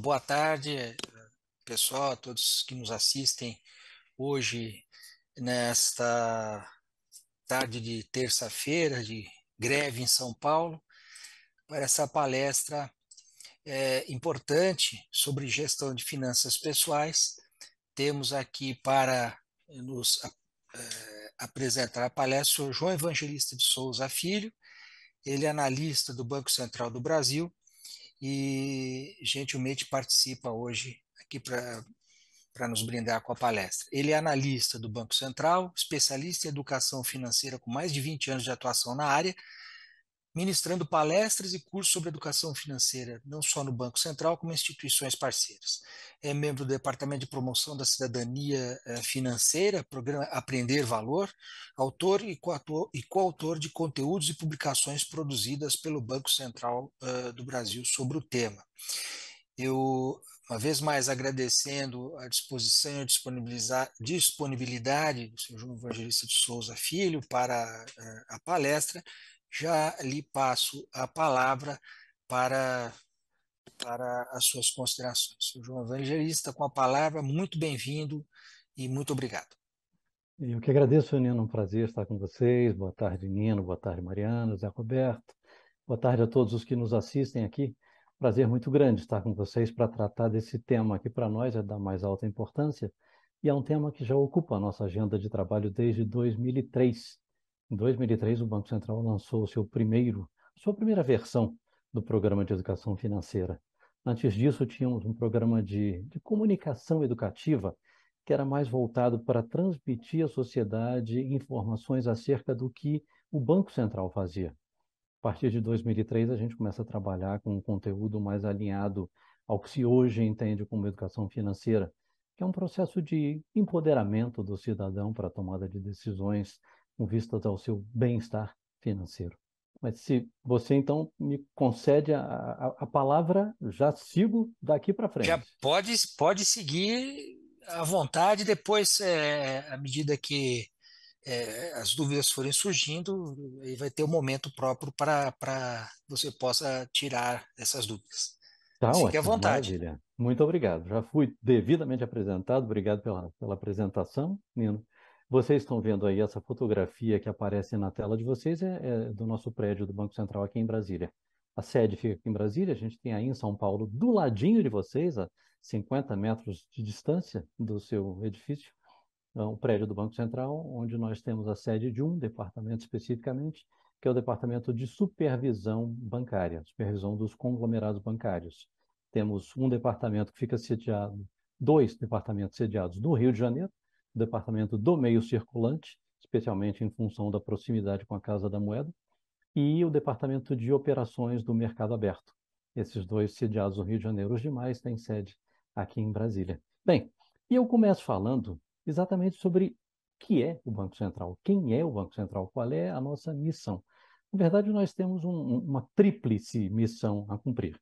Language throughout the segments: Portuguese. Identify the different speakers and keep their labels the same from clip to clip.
Speaker 1: Boa tarde, pessoal, a todos que nos assistem hoje nesta tarde de terça-feira de greve em São Paulo para essa palestra é, importante sobre gestão de finanças pessoais. Temos aqui para nos é, apresentar a palestra o João Evangelista de Souza Filho, ele é analista do Banco Central do Brasil e gentilmente participa hoje aqui para nos brindar com a palestra. Ele é analista do Banco Central, especialista em educação financeira com mais de 20 anos de atuação na área ministrando palestras e cursos sobre educação financeira, não só no Banco Central, como em instituições parceiras. É membro do Departamento de Promoção da Cidadania eh, Financeira, programa Aprender Valor, autor e coautor de conteúdos e publicações produzidas pelo Banco Central eh, do Brasil sobre o tema. Eu uma vez mais agradecendo a disposição e a disponibilidade do Sr. João Evangelista de Souza Filho para eh, a palestra já lhe passo a palavra para, para as suas considerações. O João Evangelista, com a palavra, muito bem-vindo e muito obrigado.
Speaker 2: Eu que agradeço, Nino, é um prazer estar com vocês. Boa tarde, Nino, boa tarde, Mariana, Zé Roberto. Boa tarde a todos os que nos assistem aqui. Prazer muito grande estar com vocês para tratar desse tema que para nós é da mais alta importância e é um tema que já ocupa a nossa agenda de trabalho desde 2003 em 2003, o Banco Central lançou seu primeiro, sua primeira versão do Programa de Educação Financeira. Antes disso, tínhamos um programa de, de comunicação educativa que era mais voltado para transmitir à sociedade informações acerca do que o Banco Central fazia. A partir de 2003, a gente começa a trabalhar com um conteúdo mais alinhado ao que se hoje entende como educação financeira, que é um processo de empoderamento do cidadão para a tomada de decisões com vistas ao seu bem-estar financeiro. Mas se você então me concede a, a, a palavra, já sigo daqui para frente. Já
Speaker 1: pode, pode seguir à vontade, depois, é, à medida que é, as dúvidas forem surgindo, aí vai ter o um momento próprio para você possa tirar essas dúvidas.
Speaker 2: Tá Fique ótimo, à vontade. Maravilha. Muito obrigado. Já fui devidamente apresentado. Obrigado pela, pela apresentação, Nino. Vocês estão vendo aí essa fotografia que aparece na tela de vocês, é, é do nosso prédio do Banco Central aqui em Brasília. A sede fica aqui em Brasília, a gente tem aí em São Paulo, do ladinho de vocês, a 50 metros de distância do seu edifício, o é prédio do Banco Central, onde nós temos a sede de um departamento especificamente, que é o Departamento de Supervisão Bancária, Supervisão dos Conglomerados Bancários. Temos um departamento que fica sediado, dois departamentos sediados no Rio de Janeiro, departamento do meio circulante, especialmente em função da proximidade com a Casa da Moeda, e o departamento de operações do Mercado Aberto. Esses dois sediados no Rio de Janeiro, os demais têm sede aqui em Brasília. Bem, e eu começo falando exatamente sobre o que é o Banco Central, quem é o Banco Central, qual é a nossa missão. Na verdade, nós temos um, uma tríplice missão a cumprir.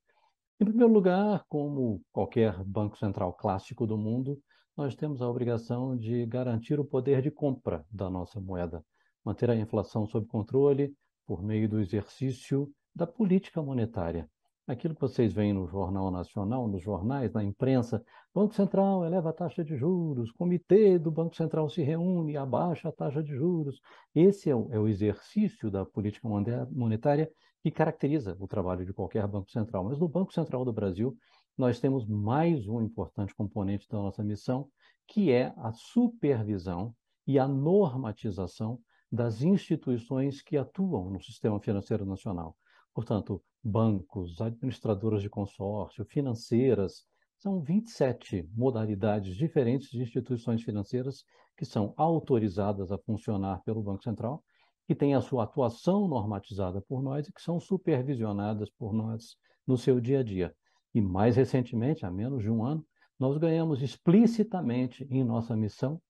Speaker 2: Em primeiro lugar, como qualquer Banco Central clássico do mundo, nós temos a obrigação de garantir o poder de compra da nossa moeda, manter a inflação sob controle por meio do exercício da política monetária. Aquilo que vocês veem no Jornal Nacional, nos jornais, na imprensa, Banco Central eleva a taxa de juros, comitê do Banco Central se reúne e abaixa a taxa de juros. Esse é o, é o exercício da política monetária que caracteriza o trabalho de qualquer Banco Central. Mas no Banco Central do Brasil, nós temos mais um importante componente da nossa missão, que é a supervisão e a normatização das instituições que atuam no sistema financeiro nacional. Portanto, bancos, administradoras de consórcio, financeiras, são 27 modalidades diferentes de instituições financeiras que são autorizadas a funcionar pelo Banco Central, que têm a sua atuação normatizada por nós e que são supervisionadas por nós no seu dia a dia. E mais recentemente, há menos de um ano, nós ganhamos explicitamente em nossa missão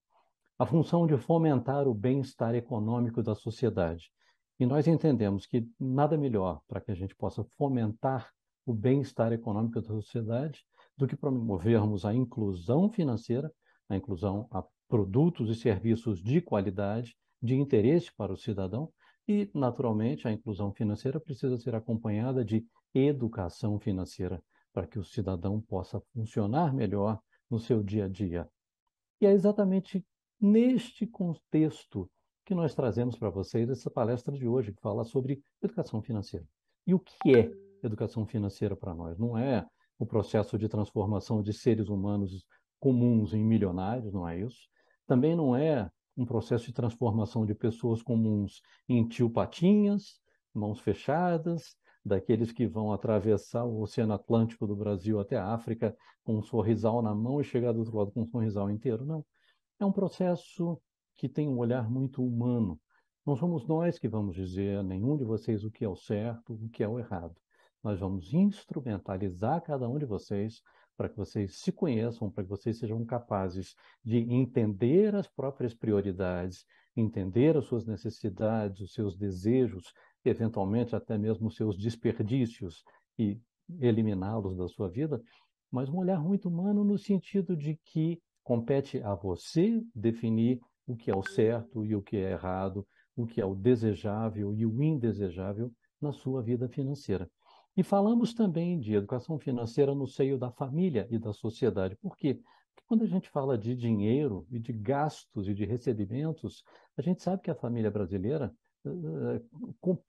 Speaker 2: a função de fomentar o bem-estar econômico da sociedade. E nós entendemos que nada melhor para que a gente possa fomentar o bem-estar econômico da sociedade do que promovermos a inclusão financeira, a inclusão a produtos e serviços de qualidade, de interesse para o cidadão, e, naturalmente, a inclusão financeira precisa ser acompanhada de educação financeira para que o cidadão possa funcionar melhor no seu dia a dia. E é exatamente neste contexto que nós trazemos para vocês essa palestra de hoje, que fala sobre educação financeira. E o que é educação financeira para nós? Não é o processo de transformação de seres humanos comuns em milionários, não é isso? Também não é um processo de transformação de pessoas comuns em tio patinhas, mãos fechadas, daqueles que vão atravessar o Oceano Atlântico do Brasil até a África com um sorrisal na mão e chegar do outro lado com um sorrisal inteiro. Não. É um processo que tem um olhar muito humano. Não somos nós que vamos dizer a nenhum de vocês o que é o certo, o que é o errado. Nós vamos instrumentalizar cada um de vocês para que vocês se conheçam, para que vocês sejam capazes de entender as próprias prioridades, entender as suas necessidades, os seus desejos, eventualmente até mesmo seus desperdícios e eliminá-los da sua vida, mas um olhar muito humano no sentido de que compete a você definir o que é o certo e o que é errado, o que é o desejável e o indesejável na sua vida financeira. E falamos também de educação financeira no seio da família e da sociedade. Por quê? Porque quando a gente fala de dinheiro e de gastos e de recebimentos, a gente sabe que a família brasileira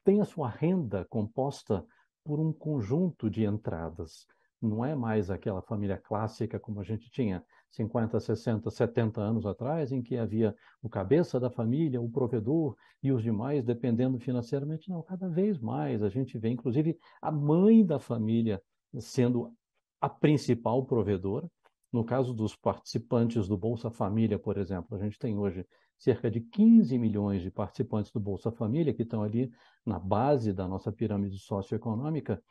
Speaker 2: tem a sua renda composta por um conjunto de entradas. Não é mais aquela família clássica como a gente tinha 50, 60, 70 anos atrás, em que havia o cabeça da família, o provedor e os demais dependendo financeiramente. Não, cada vez mais a gente vê, inclusive, a mãe da família sendo a principal provedora. No caso dos participantes do Bolsa Família, por exemplo, a gente tem hoje cerca de 15 milhões de participantes do Bolsa Família, que estão ali na base da nossa pirâmide socioeconômica,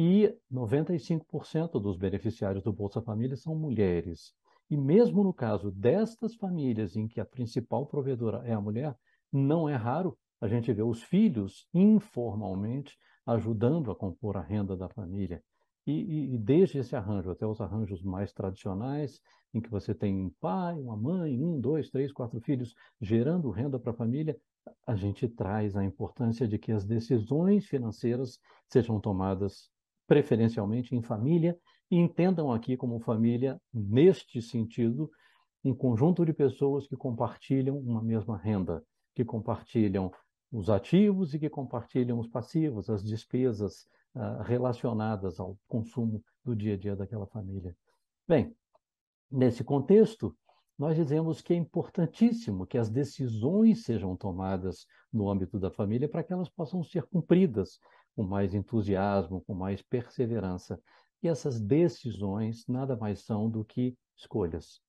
Speaker 2: e 95% dos beneficiários do Bolsa Família são mulheres. E mesmo no caso destas famílias em que a principal provedora é a mulher, não é raro a gente ver os filhos informalmente ajudando a compor a renda da família. E, e, desde esse arranjo até os arranjos mais tradicionais, em que você tem um pai, uma mãe, um, dois, três, quatro filhos, gerando renda para a família, a gente traz a importância de que as decisões financeiras sejam tomadas preferencialmente em família e entendam aqui como família, neste sentido, um conjunto de pessoas que compartilham uma mesma renda, que compartilham os ativos e que compartilham os passivos, as despesas, ah, relacionadas ao consumo do dia a dia daquela família. Bem, nesse contexto, nós dizemos que é importantíssimo que as decisões sejam tomadas no âmbito da família para que elas possam ser cumpridas com mais entusiasmo, com mais perseverança. E essas decisões nada mais são do que escolhas.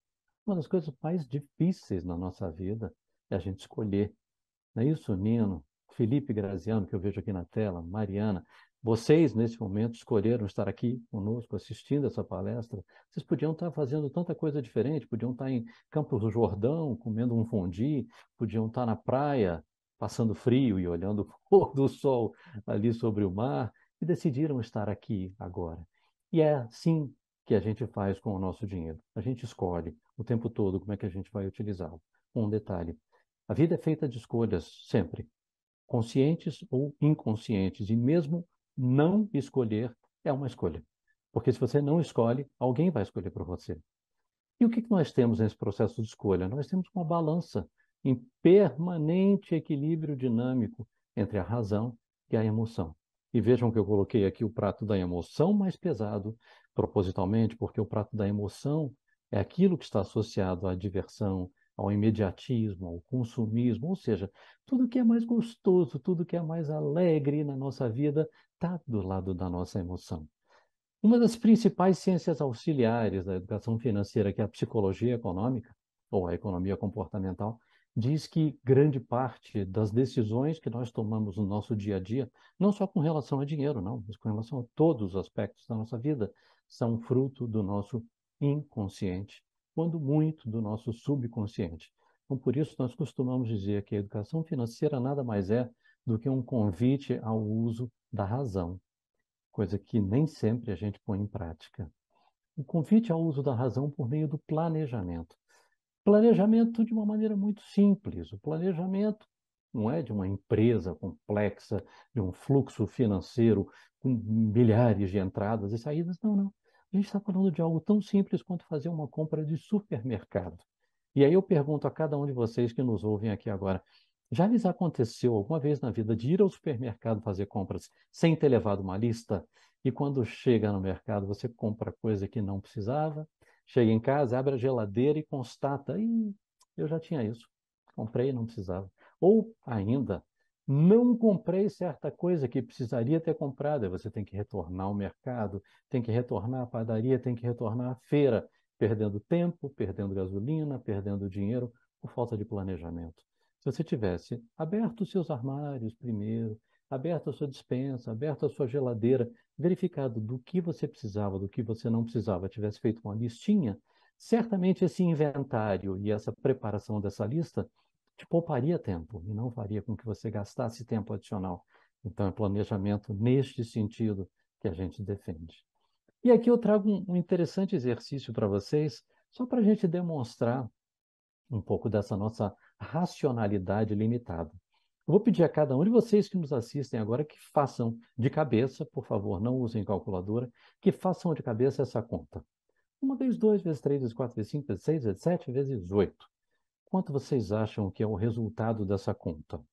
Speaker 2: Uma das coisas mais difíceis na nossa vida é a gente escolher. Não é isso, Nino? Felipe Graziano, que eu vejo aqui na tela, Mariana, vocês, nesse momento, escolheram estar aqui conosco, assistindo essa palestra. Vocês podiam estar fazendo tanta coisa diferente, podiam estar em Campos do Jordão, comendo um fondue, podiam estar na praia, passando frio e olhando o pôr do sol ali sobre o mar, e decidiram estar aqui agora. E é assim que a gente faz com o nosso dinheiro. A gente escolhe o tempo todo como é que a gente vai utilizá-lo. Um detalhe: a vida é feita de escolhas sempre, conscientes ou inconscientes, e mesmo não escolher é uma escolha. Porque se você não escolhe, alguém vai escolher por você. E o que nós temos nesse processo de escolha? Nós temos uma balança em permanente equilíbrio dinâmico entre a razão e a emoção. E vejam que eu coloquei aqui o prato da emoção mais pesado, propositalmente, porque o prato da emoção é aquilo que está associado à diversão, ao imediatismo, ao consumismo, ou seja, tudo que é mais gostoso, tudo que é mais alegre na nossa vida está do lado da nossa emoção. Uma das principais ciências auxiliares da educação financeira, que é a psicologia econômica, ou a economia comportamental, diz que grande parte das decisões que nós tomamos no nosso dia a dia, não só com relação a dinheiro, não, mas com relação a todos os aspectos da nossa vida, são fruto do nosso inconsciente quando muito, do nosso subconsciente. Então, por isso, nós costumamos dizer que a educação financeira nada mais é do que um convite ao uso da razão, coisa que nem sempre a gente põe em prática. O convite ao uso da razão por meio do planejamento. Planejamento de uma maneira muito simples. O planejamento não é de uma empresa complexa, de um fluxo financeiro com milhares de entradas e saídas, não, não. A gente está falando de algo tão simples quanto fazer uma compra de supermercado. E aí eu pergunto a cada um de vocês que nos ouvem aqui agora: já lhes aconteceu alguma vez na vida de ir ao supermercado fazer compras sem ter levado uma lista? E quando chega no mercado, você compra coisa que não precisava, chega em casa, abre a geladeira e constata: Ih, eu já tinha isso, comprei e não precisava. Ou ainda, não comprei certa coisa que precisaria ter comprado. Você tem que retornar ao mercado, tem que retornar à padaria, tem que retornar à feira, perdendo tempo, perdendo gasolina, perdendo dinheiro por falta de planejamento. Se você tivesse aberto os seus armários primeiro, aberto a sua dispensa, aberto a sua geladeira, verificado do que você precisava, do que você não precisava, tivesse feito uma listinha, certamente esse inventário e essa preparação dessa lista te pouparia tempo e não faria com que você gastasse tempo adicional. Então, é planejamento neste sentido que a gente defende. E aqui eu trago um, interessante exercício para vocês, só para a gente demonstrar um pouco dessa nossa racionalidade limitada. Eu vou pedir a cada um de vocês que nos assistem agora que façam de cabeça, por favor, não usem calculadora, que façam de cabeça essa conta. 1 vezes 2 vezes 3 vezes 4 vezes 5 vezes 6 vezes 7 vezes 8 quanto vocês acham que é o resultado dessa conta?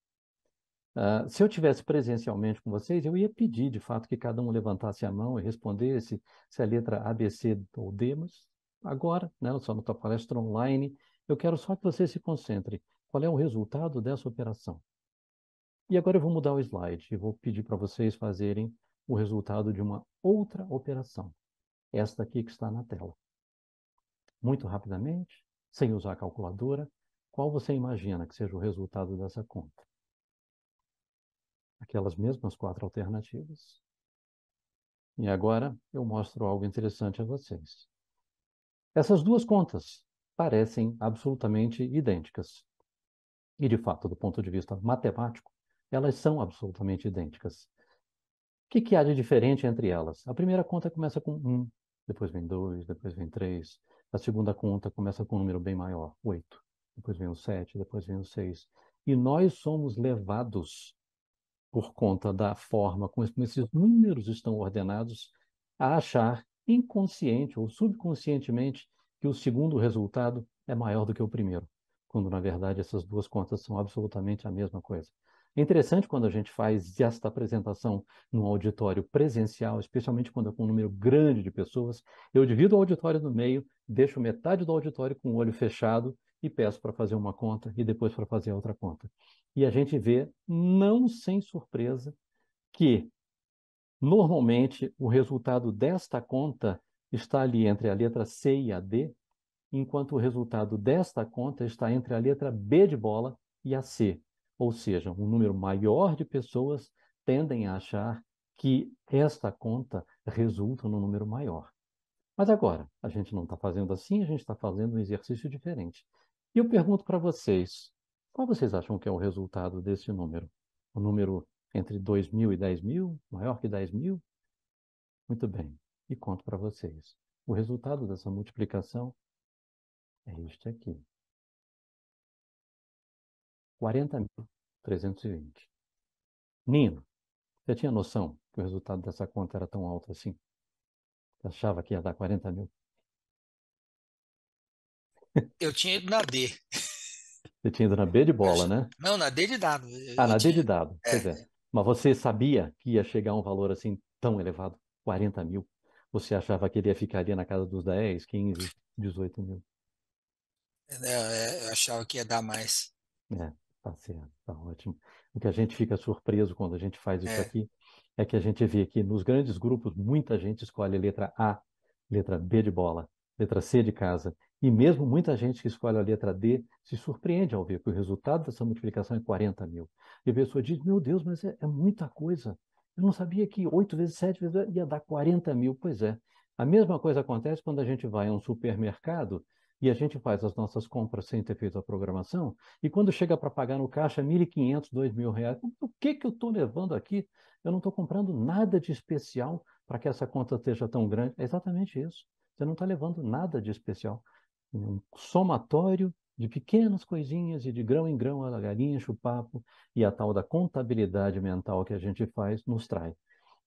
Speaker 2: Uh, se eu tivesse presencialmente com vocês, eu ia pedir, de fato, que cada um levantasse a mão e respondesse se a letra A, B, C ou D, mas agora, né, só na tua palestra online, eu quero só que você se concentre. Qual é o resultado dessa operação? E agora eu vou mudar o slide e vou pedir para vocês fazerem o resultado de uma outra operação. Esta aqui que está na tela. Muito rapidamente, sem usar a calculadora, qual você imagina que seja o resultado dessa conta? Aquelas mesmas quatro alternativas. E agora eu mostro algo interessante a vocês. Essas duas contas parecem absolutamente idênticas. E, de fato, do ponto de vista matemático, elas são absolutamente idênticas. O que, que, há de diferente entre elas? A primeira conta começa com 1, depois vem 2, depois vem 3. A segunda conta começa com um número bem maior, 8 depois vem o 7, depois vem o 6. E nós somos levados, por conta da forma como esses números estão ordenados, a achar inconsciente ou subconscientemente que o segundo resultado é maior do que o primeiro, quando na verdade essas duas contas são absolutamente a mesma coisa. É interessante quando a gente faz esta apresentação num auditório presencial, especialmente quando é com um número grande de pessoas. Eu divido o auditório no meio, deixo metade do auditório com o olho fechado e peço para fazer uma conta e depois para fazer outra conta. E a gente vê, não sem surpresa, que normalmente o resultado desta conta está ali entre a letra C e a D, enquanto o resultado desta conta está entre a letra B de bola e a C. Ou seja, um número maior de pessoas tendem a achar que esta conta resulta num número maior. Mas agora, a gente não está fazendo assim, a gente está fazendo um exercício diferente. E eu pergunto para vocês, qual vocês acham que é o resultado desse número? O número entre 2 mil e 10 mil? Maior que 10 mil? Muito bem, e conto para vocês. O resultado dessa multiplicação é este aqui. 40.320. Nino, você tinha noção que o resultado dessa conta era tão alto assim? Você achava que ia dar 40 mil?
Speaker 1: Eu tinha ido na D.
Speaker 2: Você tinha ido na B de bola, eu, né?
Speaker 1: Não, na D de dado.
Speaker 2: Ah, na tinha... D de dado, é. pois é. Mas você sabia que ia chegar um valor assim tão elevado? 40 mil? Você achava que ele ficaria na casa dos 10, 15, 18 mil?
Speaker 1: Eu, é, é, eu achava que ia dar mais.
Speaker 2: É, tá certo, tá ótimo. O que a gente fica surpreso quando a gente faz isso é. aqui é que a gente vê que nos grandes grupos muita gente escolhe letra A, letra B de bola, letra C de casa, e mesmo muita gente que escolhe a letra D se surpreende ao ver que o resultado dessa multiplicação é 40 mil. E a pessoa diz: Meu Deus, mas é, é muita coisa. Eu não sabia que 8 vezes 7 vezes ia dar 40 mil. Pois é. A mesma coisa acontece quando a gente vai a um supermercado e a gente faz as nossas compras sem ter feito a programação, e quando chega para pagar no caixa, 1.500, R$ 2.000, o que, que eu estou levando aqui? Eu não estou comprando nada de especial para que essa conta esteja tão grande. É exatamente isso. Você não está levando nada de especial um somatório de pequenas coisinhas e de grão em grão a galinha chupapo e a tal da contabilidade mental que a gente faz nos trai.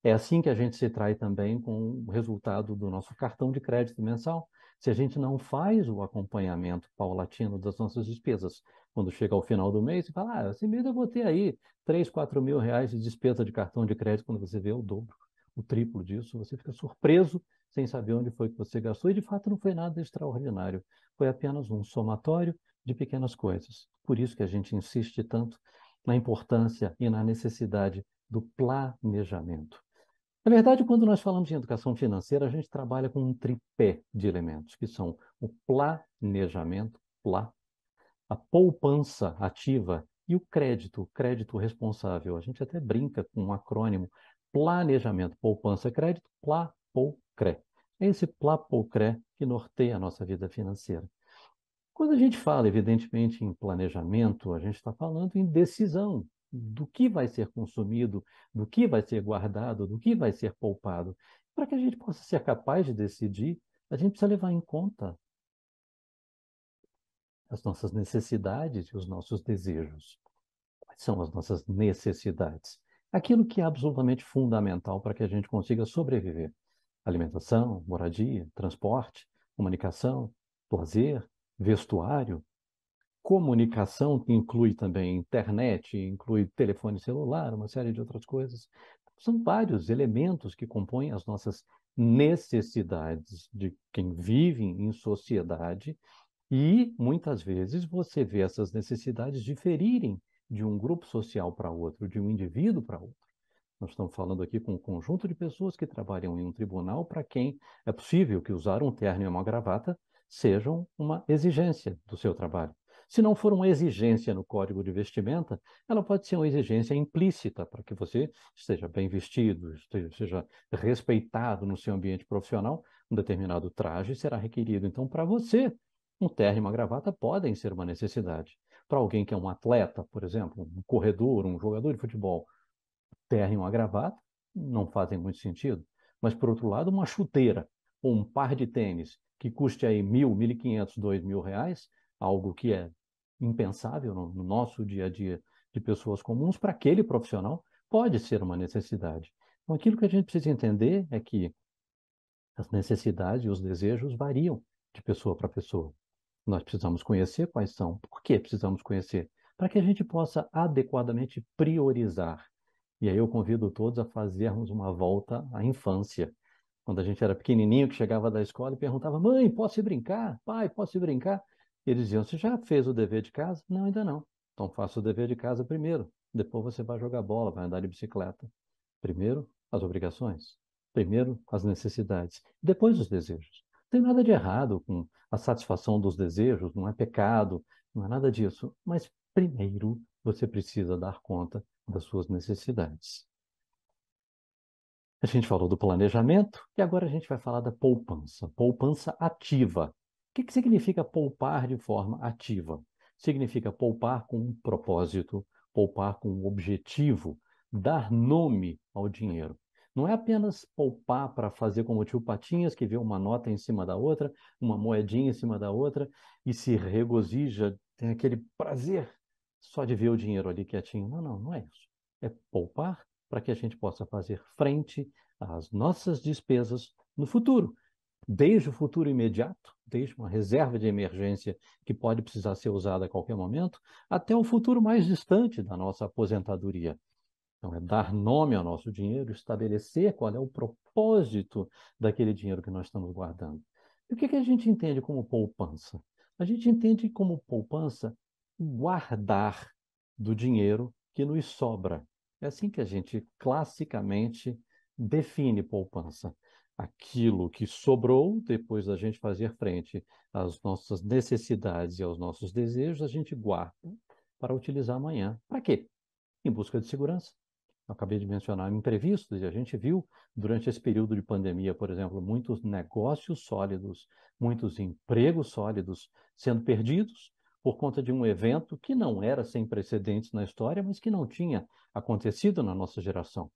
Speaker 2: É assim que a gente se trai também com o resultado do nosso cartão de crédito mensal, se a gente não faz o acompanhamento paulatino das nossas despesas. Quando chega ao final do mês, você fala, ah, esse mês eu botei aí 3, 4 mil reais de despesa de cartão de crédito, quando você vê o dobro, o triplo disso, você fica surpreso sem saber onde foi que você gastou, e de fato não foi nada extraordinário, foi apenas um somatório de pequenas coisas. Por isso que a gente insiste tanto na importância e na necessidade do planejamento. Na verdade, quando nós falamos em educação financeira, a gente trabalha com um tripé de elementos, que são o planejamento, plá, a poupança ativa e o crédito, crédito responsável. A gente até brinca com um acrônimo planejamento, poupança, crédito, plá, pou, CRE. É esse PLAPOCRE que norteia a nossa vida financeira. Quando a gente fala, evidentemente, em planejamento, a gente está falando em decisão do que vai ser consumido, do que vai ser guardado, do que vai ser poupado. Para que a gente possa ser capaz de decidir, a gente precisa levar em conta as nossas necessidades e os nossos desejos. Quais são as nossas necessidades? Aquilo que é absolutamente fundamental para que a gente consiga sobreviver alimentação, moradia, transporte, comunicação, lazer, vestuário, comunicação, que inclui também internet, inclui telefone celular, uma série de outras coisas. São vários elementos que compõem as nossas necessidades de quem vive em sociedade e muitas vezes você vê essas necessidades diferirem de um grupo social para outro, de um indivíduo para outro. Nós estamos falando aqui com um conjunto de pessoas que trabalham em um tribunal para quem é possível que usar um terno e uma gravata sejam uma exigência do seu trabalho. Se não for uma exigência no código de vestimenta, ela pode ser uma exigência implícita para que você esteja bem vestido, esteja, seja respeitado no seu ambiente profissional. Um determinado traje será requerido. Então, para você, um terno e uma gravata podem ser uma necessidade. Para alguém que é um atleta, por exemplo, um corredor, um jogador de futebol, terrem uma gravata, não fazem muito sentido. Mas, por outro lado, uma chuteira ou um par de tênis que custe aí mil, mil e quinhentos, dois mil reais, algo que é impensável no, no nosso dia a dia de pessoas comuns, para aquele profissional pode ser uma necessidade. Então, aquilo que a gente precisa entender é que as necessidades e os desejos variam de pessoa para pessoa. Nós precisamos conhecer quais são, por que precisamos conhecer, para que a gente possa adequadamente priorizar e aí eu convido todos a fazermos uma volta à infância. Quando a gente era pequenininho, que chegava da escola e perguntava: mãe, posso ir brincar? Pai, posso ir brincar? eles diziam: você já fez o dever de casa? Não, ainda não. Então faça o dever de casa primeiro. Depois você vai jogar bola, vai andar de bicicleta. Primeiro, as obrigações. Primeiro, as necessidades. Depois, os desejos. Não tem nada de errado com a satisfação dos desejos, não é pecado, não é nada disso. Mas primeiro, você precisa dar conta das suas necessidades. A gente falou do planejamento e agora a gente vai falar da poupança, poupança ativa. O que, que significa poupar de forma ativa? Significa poupar com um propósito, poupar com um objetivo, dar nome ao dinheiro. Não é apenas poupar para fazer como o tio Patinhas, que vê uma nota em cima da outra, uma moedinha em cima da outra e se regozija, tem aquele prazer só de ver o dinheiro ali quietinho. Não, não, não é isso. É poupar para que a gente possa fazer frente às nossas despesas no futuro, desde o futuro imediato, desde uma reserva de emergência que pode precisar ser usada a qualquer momento, até o futuro mais distante da nossa aposentadoria. Então, é dar nome ao nosso dinheiro, estabelecer qual é o propósito daquele dinheiro que nós estamos guardando. E o que, que a gente entende como poupança? A gente entende como poupança guardar do dinheiro que nos sobra. É assim que a gente classicamente define poupança. Aquilo que sobrou, depois da gente fazer frente às nossas necessidades e aos nossos desejos, a gente guarda para utilizar amanhã. Para quê? Em busca de segurança. Eu acabei de mencionar imprevistos, e a gente viu durante esse período de pandemia, por exemplo, muitos negócios sólidos, muitos empregos sólidos sendo perdidos, por conta de um evento que não era sem precedentes na história, mas que não tinha acontecido na nossa geração.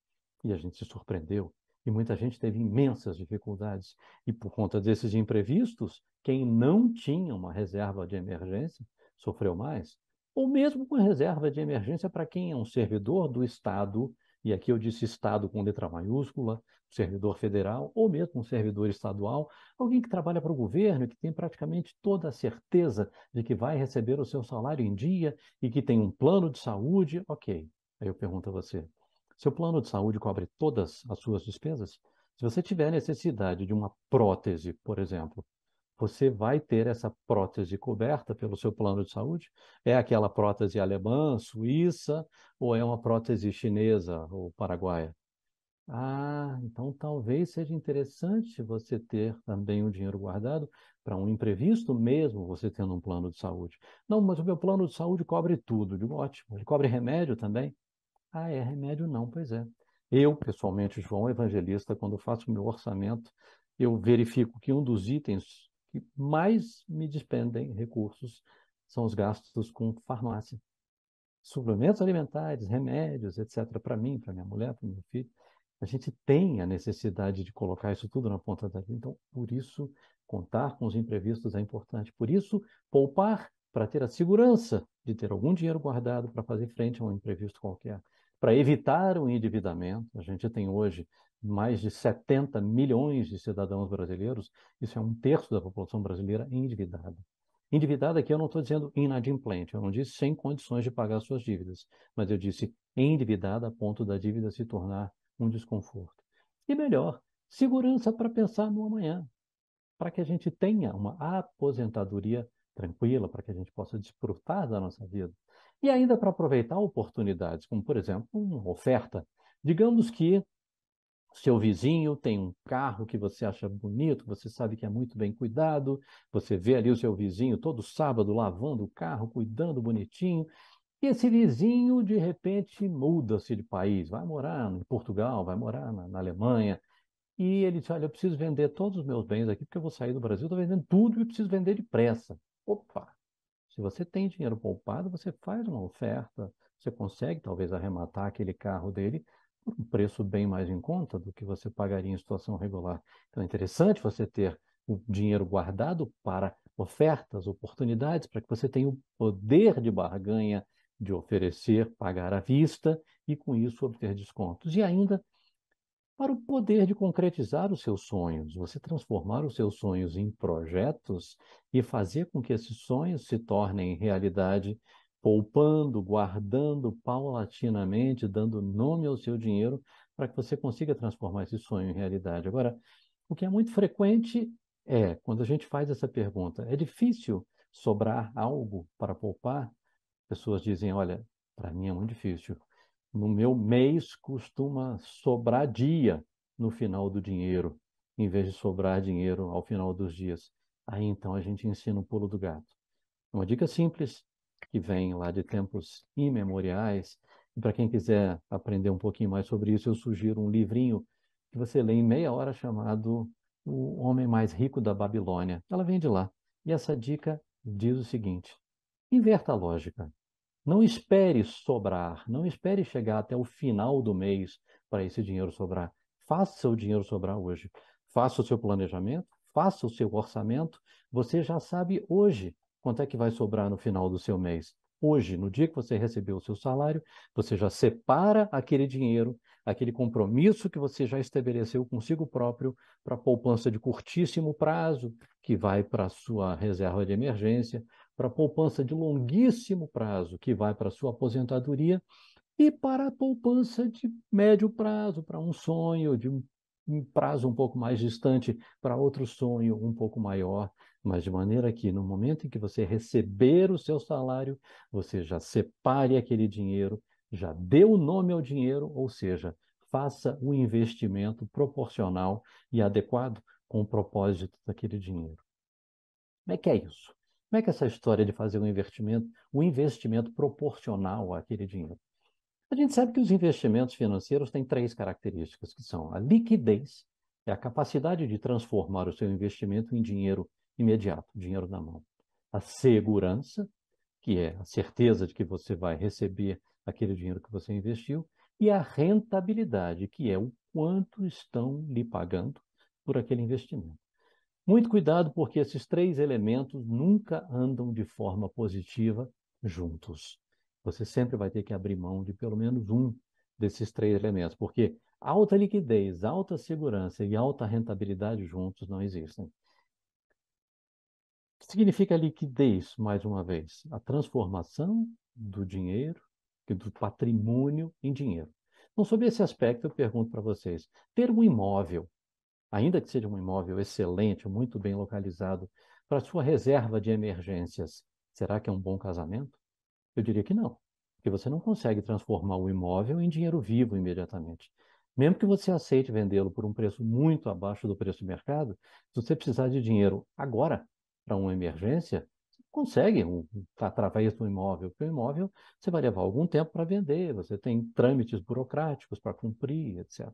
Speaker 2: E a gente se surpreendeu. E muita gente teve imensas dificuldades. E por conta desses imprevistos, quem não tinha uma reserva de emergência sofreu mais. Ou mesmo com reserva de emergência para quem é um servidor do Estado e aqui eu disse Estado com letra maiúscula, servidor federal ou mesmo um servidor estadual, alguém que trabalha para o governo e que tem praticamente toda a certeza de que vai receber o seu salário em dia e que tem um plano de saúde, ok. Aí eu pergunto a você, seu plano de saúde cobre todas as suas despesas? Se você tiver necessidade de uma prótese, por exemplo, você vai ter essa prótese coberta pelo seu plano de saúde? É aquela prótese alemã, suíça, ou é uma prótese chinesa ou paraguaia? Ah, então talvez seja interessante você ter também o um dinheiro guardado para um imprevisto mesmo, você tendo um plano de saúde. Não, mas o meu plano de saúde cobre tudo. de ótimo. Ele cobre remédio também? Ah, é remédio não, pois é. Eu, pessoalmente, João Evangelista, quando faço meu orçamento, eu verifico que um dos itens que mais me despendem recursos são os gastos com farmácia. Suplementos alimentares, remédios, etc., para mim, para minha mulher, para meu filho. A gente tem a necessidade de colocar isso tudo na ponta da linha. Então, por isso, contar com os imprevistos é importante. Por isso, poupar para ter a segurança de ter algum dinheiro guardado para fazer frente a um imprevisto qualquer. Para evitar o endividamento, a gente tem hoje mais de 70 milhões de cidadãos brasileiros, isso é um terço da população brasileira endividada. Endividada aqui eu não estou dizendo inadimplente, eu não disse sem condições de pagar suas dívidas, mas eu disse endividada a ponto da dívida se tornar um desconforto. E melhor, segurança para pensar no amanhã, para que a gente tenha uma aposentadoria tranquila, para que a gente possa desfrutar da nossa vida. E ainda para aproveitar oportunidades, como por exemplo uma oferta. Digamos que seu vizinho tem um carro que você acha bonito, você sabe que é muito bem cuidado, você vê ali o seu vizinho todo sábado lavando o carro, cuidando bonitinho, e esse vizinho de repente muda-se de país, vai morar em Portugal, vai morar na, na, Alemanha, e ele diz: Olha, eu preciso vender todos os meus bens aqui, porque eu vou sair do Brasil, estou vendendo tudo e preciso vender depressa. Opa! Se você tem dinheiro poupado, você faz uma oferta, você consegue talvez arrematar aquele carro dele por um preço bem mais em conta do que você pagaria em situação regular. Então é interessante você ter o dinheiro guardado para ofertas, oportunidades, para que você tenha o poder de barganha de oferecer, pagar à vista e com isso obter descontos. E ainda para o poder de concretizar os seus sonhos, você transformar os seus sonhos em projetos e fazer com que esses sonhos se tornem realidade poupando, guardando paulatinamente, dando nome ao seu dinheiro, para que você consiga transformar esse sonho em realidade. Agora, o que é muito frequente é, quando a gente faz essa pergunta, é difícil sobrar algo para poupar? Pessoas dizem, olha, para mim é muito difícil. No meu mês costuma sobrar dia no final do dinheiro, em vez de sobrar dinheiro ao final dos dias. Aí então a gente ensina o pulo do gato. Uma dica simples, que vem lá de tempos imemoriais. E para quem quiser aprender um pouquinho mais sobre isso, eu sugiro um livrinho que você lê em meia hora chamado O Homem Mais Rico da Babilônia. Ela vem de lá. E essa dica diz o seguinte: inverta a lógica. Não espere sobrar, não espere chegar até o final do mês para esse dinheiro sobrar. Faça o seu dinheiro sobrar hoje. Faça o seu planejamento, faça o seu orçamento. Você já sabe hoje quanto é que vai sobrar no final do seu mês? Hoje, no dia que você recebeu o seu salário, você já separa aquele dinheiro, aquele compromisso que você já estabeleceu consigo próprio para poupança de curtíssimo prazo, que vai para a sua reserva de emergência, para poupança de longuíssimo prazo, que vai para a sua aposentadoria, e para a poupança de médio prazo, para um sonho, de um um prazo um pouco mais distante para outro sonho um pouco maior, mas de maneira que no momento em que você receber o seu salário, você já separe aquele dinheiro, já dê o nome ao dinheiro, ou seja, faça o um investimento proporcional e adequado com o propósito daquele dinheiro. Como é que é isso? Como é que é essa história de fazer um investimento, um investimento proporcional àquele dinheiro? A gente sabe que os investimentos financeiros têm três características, que são a liquidez, é a capacidade de transformar o seu investimento em dinheiro imediato, dinheiro na mão. A segurança, que é a certeza de que você vai receber aquele dinheiro que você investiu, e a rentabilidade, que é o quanto estão lhe pagando por aquele investimento. Muito cuidado, porque esses três elementos nunca andam de forma positiva juntos. Você sempre vai ter que abrir mão de pelo menos um desses três elementos, porque alta liquidez, alta segurança e alta rentabilidade juntos não existem. O que significa liquidez, mais uma vez? A transformação do dinheiro, do patrimônio em dinheiro. Então, sobre esse aspecto, eu pergunto para vocês: ter um imóvel, ainda que seja um imóvel excelente, muito bem localizado, para sua reserva de emergências, será que é um bom casamento? Eu diria que não, porque você não consegue transformar o imóvel em dinheiro vivo imediatamente. Mesmo que você aceite vendê-lo por um preço muito abaixo do preço de mercado, se você precisar de dinheiro agora para uma emergência, consegue um, através do imóvel, porque o imóvel você vai levar algum tempo para vender, você tem trâmites burocráticos para cumprir, etc.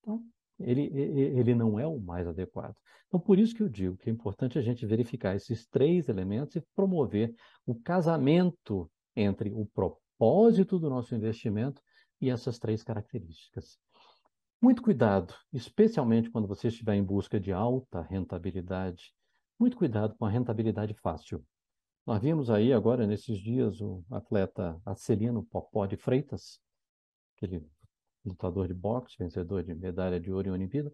Speaker 2: Então, ele, ele não é o mais adequado. Então, por isso que eu digo que é importante a gente verificar esses três elementos e promover o casamento entre o propósito do nosso investimento e essas três características. Muito cuidado, especialmente quando você estiver em busca de alta rentabilidade, muito cuidado com a rentabilidade fácil. Nós vimos aí agora, nesses dias, o atleta Acelino Popó de Freitas, aquele lutador de boxe, vencedor de medalha de ouro em Olimpíada,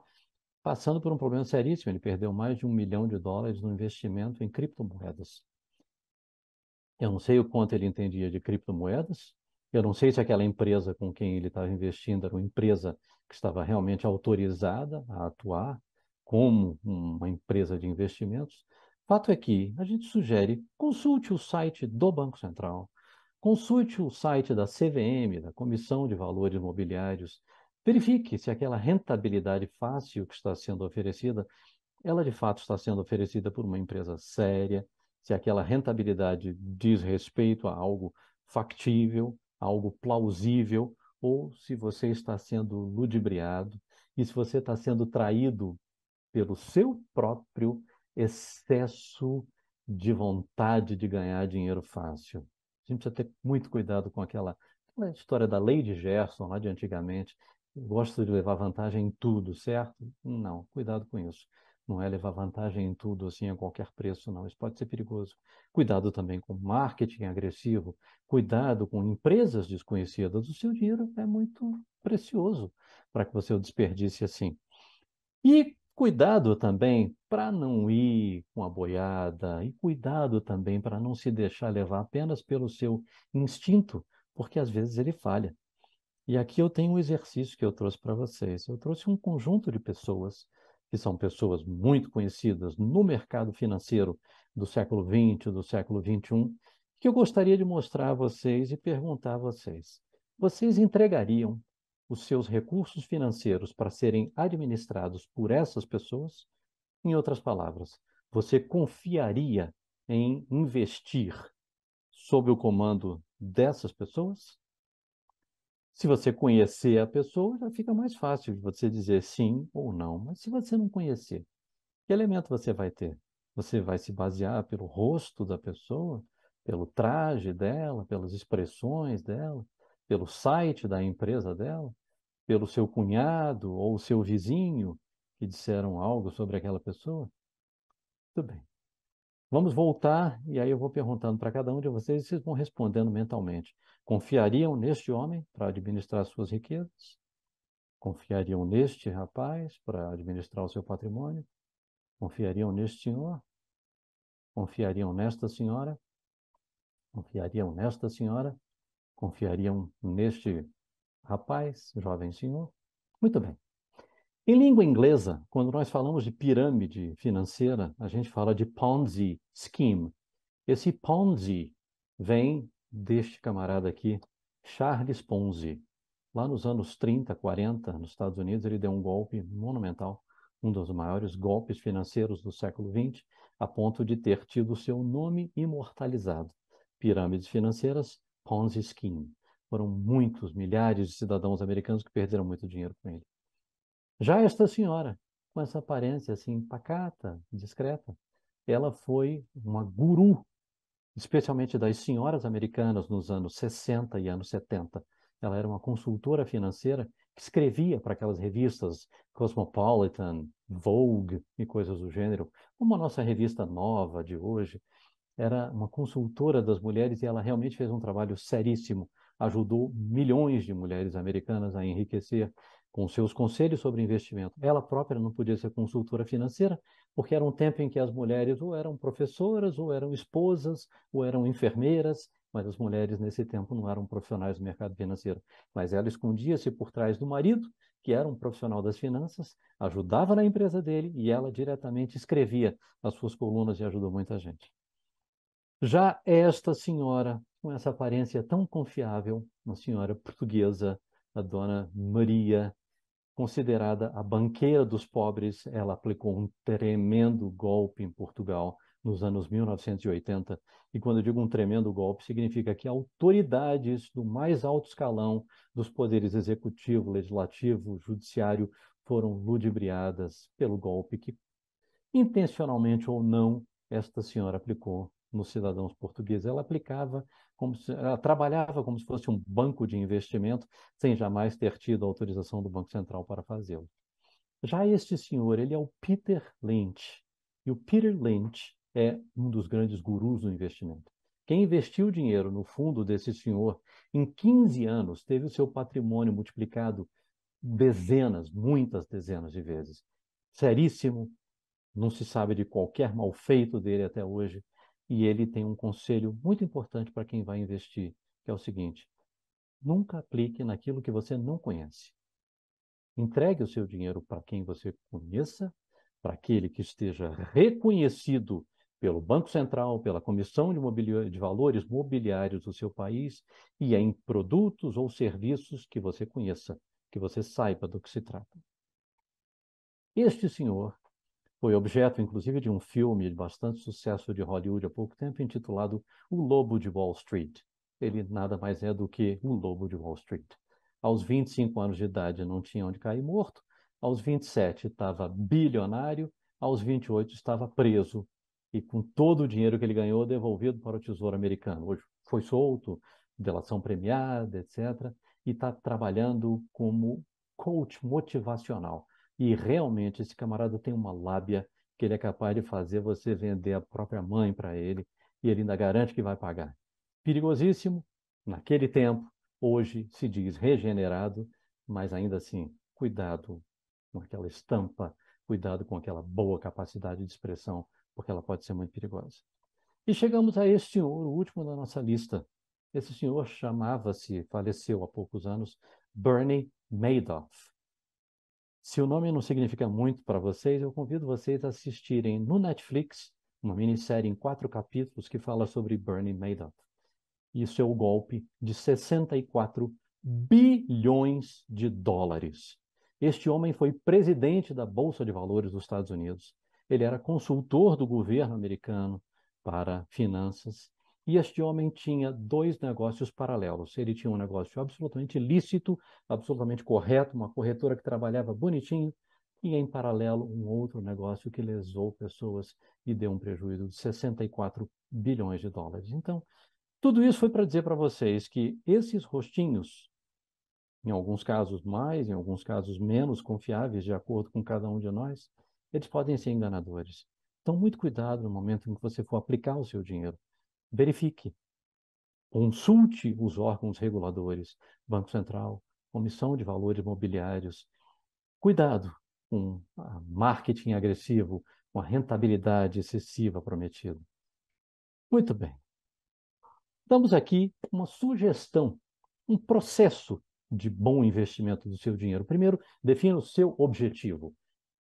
Speaker 2: passando por um problema seríssimo. Ele perdeu mais de um milhão de dólares no investimento em criptomoedas. Eu não sei o quanto ele entendia de criptomoedas, eu não sei se aquela empresa com quem ele estava investindo era uma empresa que estava realmente autorizada a atuar como uma empresa de investimentos. Fato é que a gente sugere consulte o site do Banco Central, consulte o site da CVM, da Comissão de Valores Imobiliários, verifique se aquela rentabilidade fácil que está sendo oferecida, ela de fato está sendo oferecida por uma empresa séria, se aquela rentabilidade diz respeito a algo factível, algo plausível, ou se você está sendo ludibriado e se você está sendo traído pelo seu próprio excesso de vontade de ganhar dinheiro fácil. A gente precisa ter muito cuidado com aquela, aquela história da Lady Gerson lá de antigamente. Gosta de levar vantagem em tudo, certo? Não, cuidado com isso não é levar vantagem em tudo, assim, a qualquer preço, não. Isso pode ser perigoso. Cuidado também com marketing agressivo, cuidado com empresas desconhecidas. O seu dinheiro é muito precioso para que você o desperdice assim. E cuidado também para não ir com a boiada, e cuidado também para não se deixar levar apenas pelo seu instinto, porque às vezes ele falha. E aqui eu tenho um exercício que eu trouxe para vocês. Eu trouxe um conjunto de pessoas que são pessoas muito conhecidas no mercado financeiro do século XX, do século XXI, que eu gostaria de mostrar a vocês e perguntar a vocês: vocês entregariam os seus recursos financeiros para serem administrados por essas pessoas? Em outras palavras, você confiaria em investir sob o comando dessas pessoas? Se você conhecer a pessoa, já fica mais fácil de você dizer sim ou não. Mas se você não conhecer, que elemento você vai ter? Você vai se basear pelo rosto da pessoa, pelo traje dela, pelas expressões dela, pelo site da empresa dela, pelo seu cunhado ou seu vizinho que disseram algo sobre aquela pessoa? Tudo bem. Vamos voltar, e aí eu vou perguntando para cada um de vocês, e vocês vão respondendo mentalmente. Confiariam neste homem para administrar suas riquezas? Confiariam neste rapaz para administrar o seu patrimônio? Confiariam neste senhor? Confiariam nesta senhora? Confiariam nesta senhora? Confiariam neste rapaz, jovem senhor? Muito bem. Em língua inglesa, quando nós falamos de pirâmide financeira, a gente fala de Ponzi Scheme. Esse Ponzi vem deste camarada aqui, Charles Ponzi. Lá nos anos 30, 40, nos Estados Unidos, ele deu um golpe monumental, um dos maiores golpes financeiros do século XX, a ponto de ter tido seu nome imortalizado. Pirâmides financeiras, Ponzi Scheme. Foram muitos, milhares de cidadãos americanos que perderam muito dinheiro com ele. Já esta senhora, com essa aparência assim pacata, discreta, ela foi uma guru, especialmente das senhoras americanas nos anos 60 e anos 70. Ela era uma consultora financeira que escrevia para aquelas revistas Cosmopolitan, Vogue e coisas do gênero, como a nossa revista nova de hoje. Era uma consultora das mulheres e ela realmente fez um trabalho seríssimo. Ajudou milhões de mulheres americanas a enriquecer com seus conselhos sobre investimento. Ela própria não podia ser consultora financeira, porque era um tempo em que as mulheres ou eram professoras, ou eram esposas, ou eram enfermeiras, mas as mulheres nesse tempo não eram profissionais do mercado financeiro. Mas ela escondia-se por trás do marido, que era um profissional das finanças, ajudava na empresa dele e ela diretamente escrevia as suas colunas e ajudou muita gente. Já esta senhora, com essa aparência tão confiável, uma senhora portuguesa, a dona Maria considerada a banqueira dos pobres, ela aplicou um tremendo golpe em Portugal nos anos 1980. E quando eu digo um tremendo golpe, significa que autoridades do mais alto escalão dos poderes executivo, legislativo, judiciário foram ludibriadas pelo golpe que, intencionalmente ou não, esta senhora aplicou nos cidadãos portugueses. Ela aplicava, como se, ela trabalhava como se fosse um banco de investimento, sem jamais ter tido a autorização do Banco Central para fazê-lo. Já este senhor, ele é o Peter Lynch. E o Peter Lynch é um dos grandes gurus do investimento. Quem investiu dinheiro no fundo desse senhor, em 15 anos, teve o seu patrimônio multiplicado dezenas, muitas dezenas de vezes. Seríssimo, não se sabe de qualquer mal feito dele até hoje, e ele tem um conselho muito importante para quem vai investir, que é o seguinte: nunca aplique naquilo que você não conhece. Entregue o seu dinheiro para quem você conheça, para aquele que esteja reconhecido pelo Banco Central, pela Comissão de, de, Valores Mobiliários do seu país e é em produtos ou serviços que você conheça, que você saiba do que se trata. Este senhor foi objeto, inclusive, de um filme de bastante sucesso de Hollywood há pouco tempo, intitulado O Lobo de Wall Street. Ele nada mais é do que um lobo de Wall Street. Aos 25 anos de idade não tinha onde cair morto, aos 27 estava bilionário, aos 28 estava preso e com todo o dinheiro que ele ganhou devolvido para o Tesouro Americano. Hoje foi solto, delação premiada, etc. E está trabalhando como coach motivacional. E realmente esse camarada tem uma lábia que ele é capaz de fazer você vender a própria mãe para ele e ele ainda garante que vai pagar. Perigosíssimo naquele tempo, hoje se diz regenerado, mas ainda assim, cuidado com aquela estampa, cuidado com aquela boa capacidade de expressão, porque ela pode ser muito perigosa. E chegamos a este senhor, o último da nossa lista. Esse senhor chamava-se, faleceu há poucos anos, Bernie Madoff. Se o nome não significa muito para vocês, eu convido vocês a assistirem no Netflix uma minissérie em quatro capítulos que fala sobre Bernie Madoff e seu golpe de 64 bilhões de dólares. Este homem foi presidente da Bolsa de Valores dos Estados Unidos. Ele era consultor do governo americano para finanças e este homem tinha dois negócios paralelos. Ele tinha um negócio absolutamente lícito, absolutamente correto, uma corretora que trabalhava bonitinho, e em paralelo um outro negócio que lesou pessoas e deu um prejuízo de 64 bilhões de dólares. Então, tudo isso foi para dizer para vocês que esses rostinhos, em alguns casos mais, em alguns casos menos confiáveis, de acordo com cada um de nós, eles podem ser enganadores. Então, muito cuidado no momento em que você for aplicar o seu dinheiro verifique, consulte os órgãos reguladores, Banco Central, Comissão de Valores Mobiliários. Cuidado com marketing agressivo, com a rentabilidade excessiva prometida. Muito bem. Damos aqui uma sugestão, um processo de bom investimento do seu dinheiro. Primeiro, defina o seu objetivo.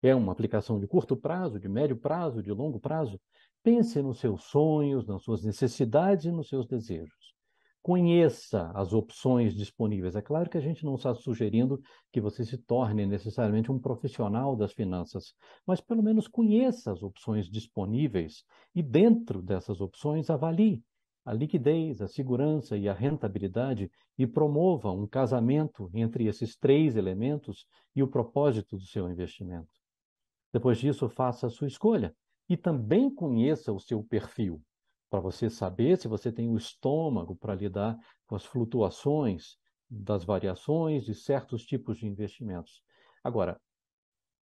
Speaker 2: É uma aplicação de curto prazo, de médio prazo, de longo prazo? Pense nos seus sonhos, nas suas necessidades e nos seus desejos. Conheça as opções disponíveis. É claro que a gente não está sugerindo que você se torne necessariamente um profissional das finanças, mas pelo menos conheça as opções disponíveis e, dentro dessas opções, avalie a liquidez, a segurança e a rentabilidade e promova um casamento entre esses três elementos e o propósito do seu investimento. Depois disso, faça a sua escolha e também conheça o seu perfil, para você saber se você tem o estômago para lidar com as flutuações das variações de certos tipos de investimentos. Agora,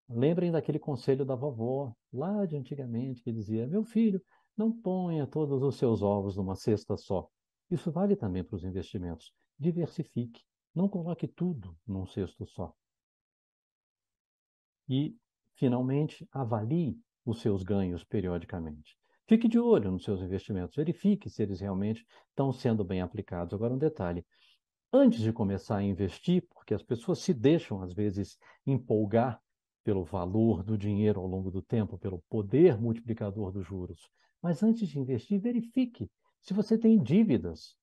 Speaker 2: lembrem daquele conselho da vovó, lá de antigamente, que dizia: meu filho, não ponha todos os seus ovos numa cesta só. Isso vale também para os investimentos. Diversifique, não coloque tudo num cesto só. E, finalmente, avalie os seus ganhos periodicamente. Fique de olho nos seus investimentos, verifique se eles realmente estão sendo bem aplicados. Agora, um detalhe: antes de começar a investir, porque as pessoas se deixam, às vezes, empolgar pelo valor do dinheiro ao longo do tempo, pelo poder multiplicador dos juros. Mas antes de investir, verifique se você tem dívidas,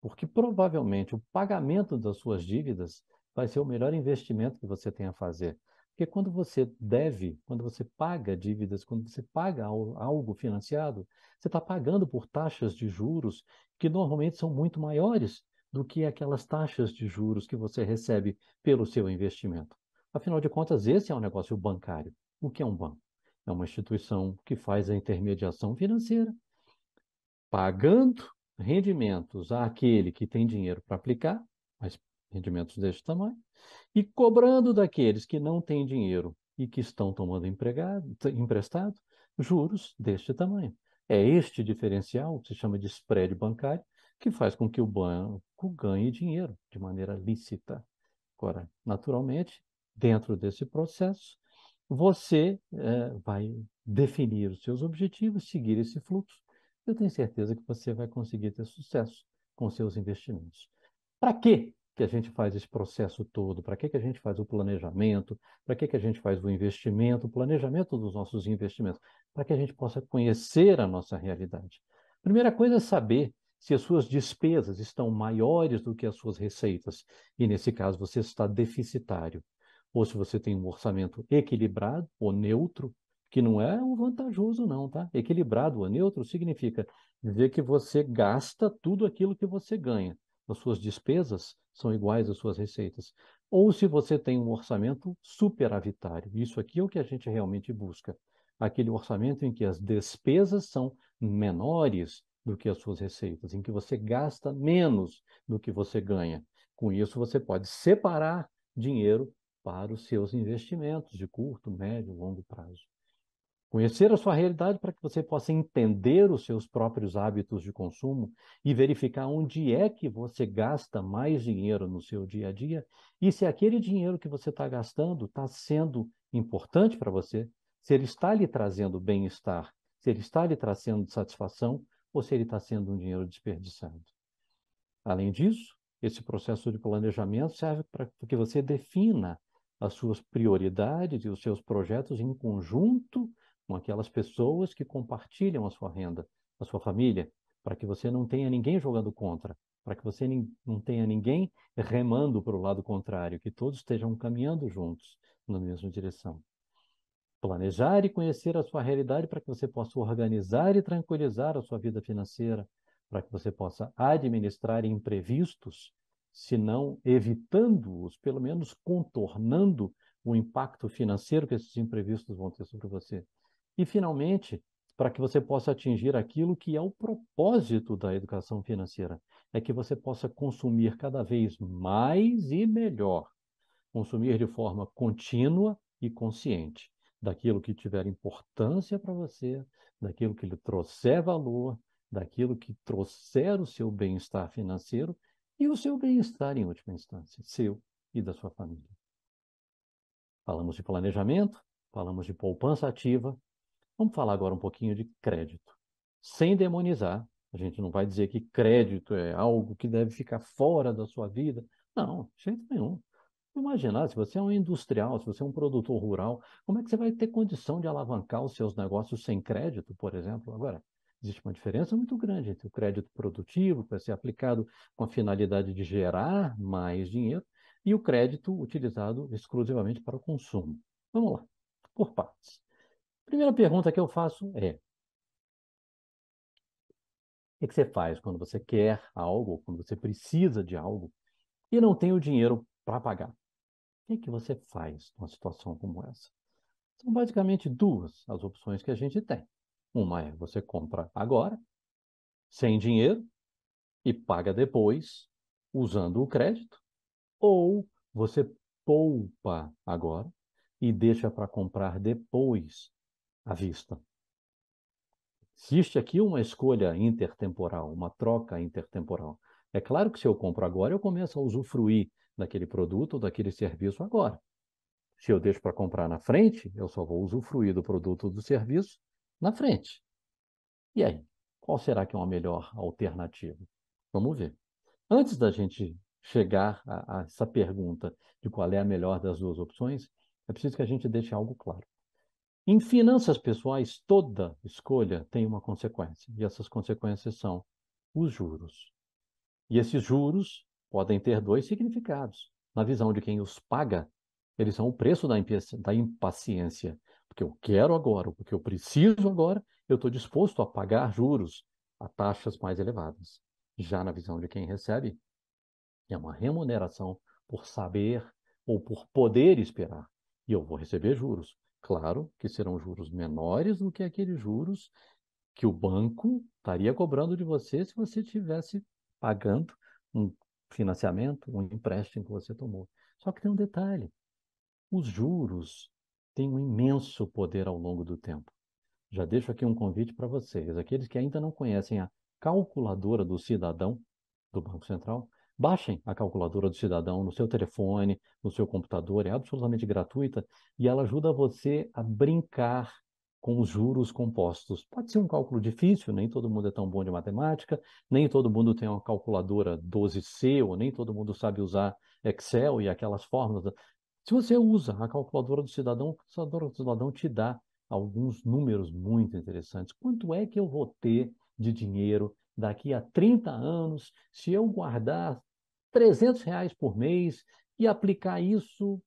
Speaker 2: porque provavelmente o pagamento das suas dívidas vai ser o melhor investimento que você tem a fazer. Porque quando você deve, quando você paga dívidas, quando você paga algo financiado, você está pagando por taxas de juros que normalmente são muito maiores do que aquelas taxas de juros que você recebe pelo seu investimento. Afinal de contas, esse é um negócio bancário. O que é um banco? É uma instituição que faz a intermediação financeira, pagando rendimentos àquele que tem dinheiro para aplicar rendimentos deste tamanho, e cobrando daqueles que não têm dinheiro e que estão tomando empregado, emprestado juros deste tamanho. É este diferencial que se chama de spread bancário que faz com que o banco ganhe dinheiro de maneira lícita. Agora, naturalmente, dentro desse processo, você é, vai definir os seus objetivos, seguir esse fluxo. Eu tenho certeza que você vai conseguir ter sucesso com seus investimentos. Para quê que a gente faz esse processo todo? Para que, que a gente faz o planejamento? Para que, que a gente faz o investimento, o planejamento dos nossos investimentos? Para que a gente possa conhecer a nossa realidade. Primeira coisa é saber se as suas despesas estão maiores do que as suas receitas, e nesse caso você está deficitário, ou se você tem um orçamento equilibrado ou neutro, que não é um vantajoso não, tá? Equilibrado ou neutro significa ver que você gasta tudo aquilo que você ganha as suas despesas são iguais às suas receitas. Ou se você tem um orçamento superavitário. Isso aqui é o que a gente realmente busca. Aquele orçamento em que as despesas são menores do que as suas receitas, em que você gasta menos do que você ganha. Com isso, você pode separar dinheiro para os seus investimentos de curto, médio, longo prazo. Conhecer a sua realidade para que você possa entender os seus próprios hábitos de consumo e verificar onde é que você gasta mais dinheiro no seu dia a dia e se aquele dinheiro que você está gastando está sendo importante para você, se ele está lhe trazendo bem-estar, se ele está lhe trazendo satisfação ou se ele está sendo um dinheiro desperdiçado. Além disso, esse processo de planejamento serve para que você defina as suas prioridades e os seus projetos em conjunto com aquelas pessoas que compartilham a sua renda, a sua família, para que você não tenha ninguém jogando contra, para que você não tenha ninguém remando para o lado contrário, que todos estejam caminhando juntos na mesma direção. Planejar e conhecer a sua realidade para que você possa organizar e tranquilizar a sua vida financeira, para que você possa administrar imprevistos, se não evitando-os, pelo menos contornando o impacto financeiro que esses imprevistos vão ter sobre você. E, finalmente, para que você possa atingir aquilo que é o propósito da educação financeira, é que você possa consumir cada vez mais e melhor, consumir de forma contínua e consciente daquilo que tiver importância para você, daquilo que lhe trouxer valor, daquilo que trouxer o seu bem-estar financeiro e o seu bem-estar, em última instância, seu e da sua família. Falamos de planejamento, falamos de poupança ativa, Vamos falar agora um pouquinho de crédito. Sem demonizar, a gente não vai dizer que crédito é algo que deve ficar fora da sua vida. Não, de jeito nenhum. Imaginar, se você é um industrial, se você é um produtor rural, como é que você vai ter condição de alavancar os seus negócios sem crédito, por exemplo? Agora, existe uma diferença muito grande entre o crédito produtivo, que vai ser aplicado com a finalidade de gerar mais dinheiro, e o crédito utilizado exclusivamente para o consumo. Vamos lá, por partes. Primeira pergunta que eu faço é: o que você faz quando você quer algo, quando você precisa de algo e não tem o dinheiro para pagar? O que, que você faz numa situação como essa? São basicamente duas as opções que a gente tem. Uma é você compra agora, sem dinheiro, e paga depois, usando o crédito, ou você poupa agora e deixa para comprar depois, à vista. Existe aqui uma escolha intertemporal, uma troca intertemporal. É claro que se eu compro agora, eu começo a usufruir daquele produto ou daquele serviço agora. Se eu deixo para comprar na frente, eu só vou usufruir do produto ou do serviço na frente. E aí, qual será que é uma melhor alternativa? Vamos ver. Antes da gente chegar a, a essa pergunta de qual é a melhor das duas opções, é preciso que a gente deixe algo claro. Em finanças pessoais, toda escolha tem uma consequência, e essas consequências são os juros. E esses juros podem ter dois significados. Na visão de quem os paga, eles são o preço da impaciência. Porque eu quero agora, porque eu preciso agora, eu estou disposto a pagar juros a taxas mais elevadas. Já na visão de quem recebe, é uma remuneração por saber ou por poder esperar. E eu vou receber juros. Claro que serão juros menores do que aqueles juros que o banco estaria cobrando de você se você estivesse pagando um financiamento, um empréstimo que você tomou. Só que tem um detalhe: os juros têm um imenso poder ao longo do tempo. Já deixo aqui um convite para vocês, aqueles que ainda não conhecem a calculadora do cidadão do Banco Central, Baixem a calculadora do cidadão no seu telefone, no seu computador, é absolutamente gratuita e ela ajuda você a brincar com os juros compostos. Pode ser um cálculo difícil, nem todo mundo é tão bom de matemática, nem todo mundo tem uma calculadora 12C, ou nem todo mundo sabe usar Excel e aquelas fórmulas. Se você usa a calculadora do cidadão, a calculadora do cidadão te dá alguns números muito interessantes. Quanto é que eu vou ter de dinheiro daqui a 30 anos se eu guardar 300 reais por mês e aplicar isso,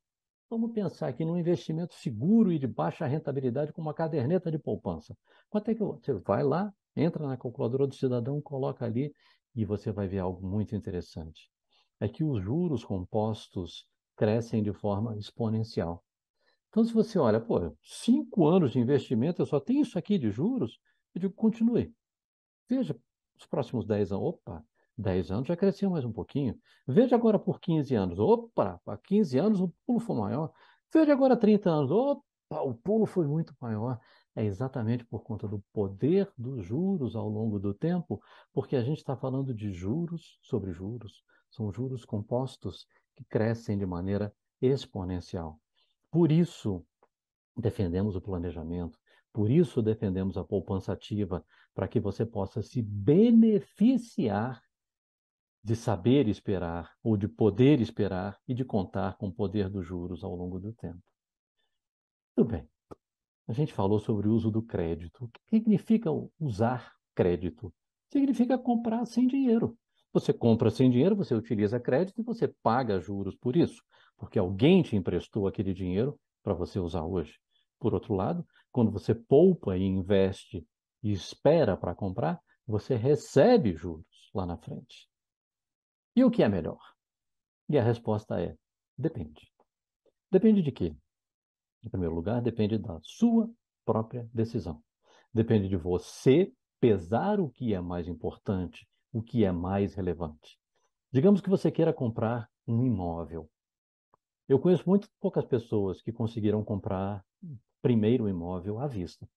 Speaker 2: vamos pensar aqui num investimento seguro e de baixa rentabilidade com uma caderneta de poupança. Quanto é que eu, você vai lá, entra na calculadora do cidadão, coloca ali e você vai ver algo muito interessante. É que os juros compostos crescem de forma exponencial. Então, se você olha, pô, cinco anos de investimento, eu só tenho isso aqui de juros, eu digo, continue. Veja, os próximos dez anos, opa, 10 anos já crescia mais um pouquinho. Veja agora por 15 anos. Opa, para 15 anos o pulo foi maior. Veja agora 30 anos. Opa, o pulo foi muito maior. É exatamente por conta do poder dos juros ao longo do tempo, porque a gente está falando de juros sobre juros. São juros compostos que crescem de maneira exponencial. Por isso, defendemos o planejamento, por isso defendemos a poupança ativa, para que você possa se beneficiar de saber esperar ou de poder esperar e de contar com o poder dos juros ao longo do tempo. Tudo bem. A gente falou sobre o uso do crédito. O que significa usar crédito? Significa comprar sem dinheiro. Você compra sem dinheiro, você utiliza crédito e você paga juros por isso, porque alguém te emprestou aquele dinheiro para você usar hoje. Por outro lado, quando você poupa e investe e espera para comprar, você recebe juros lá na frente. E o que é melhor? E a resposta é: depende. Depende de quê? Em primeiro lugar, depende da sua própria decisão. Depende de você pesar o que é mais importante, o que é mais relevante. Digamos que você queira comprar um imóvel. Eu conheço muito poucas pessoas que conseguiram comprar primeiro imóvel à vista.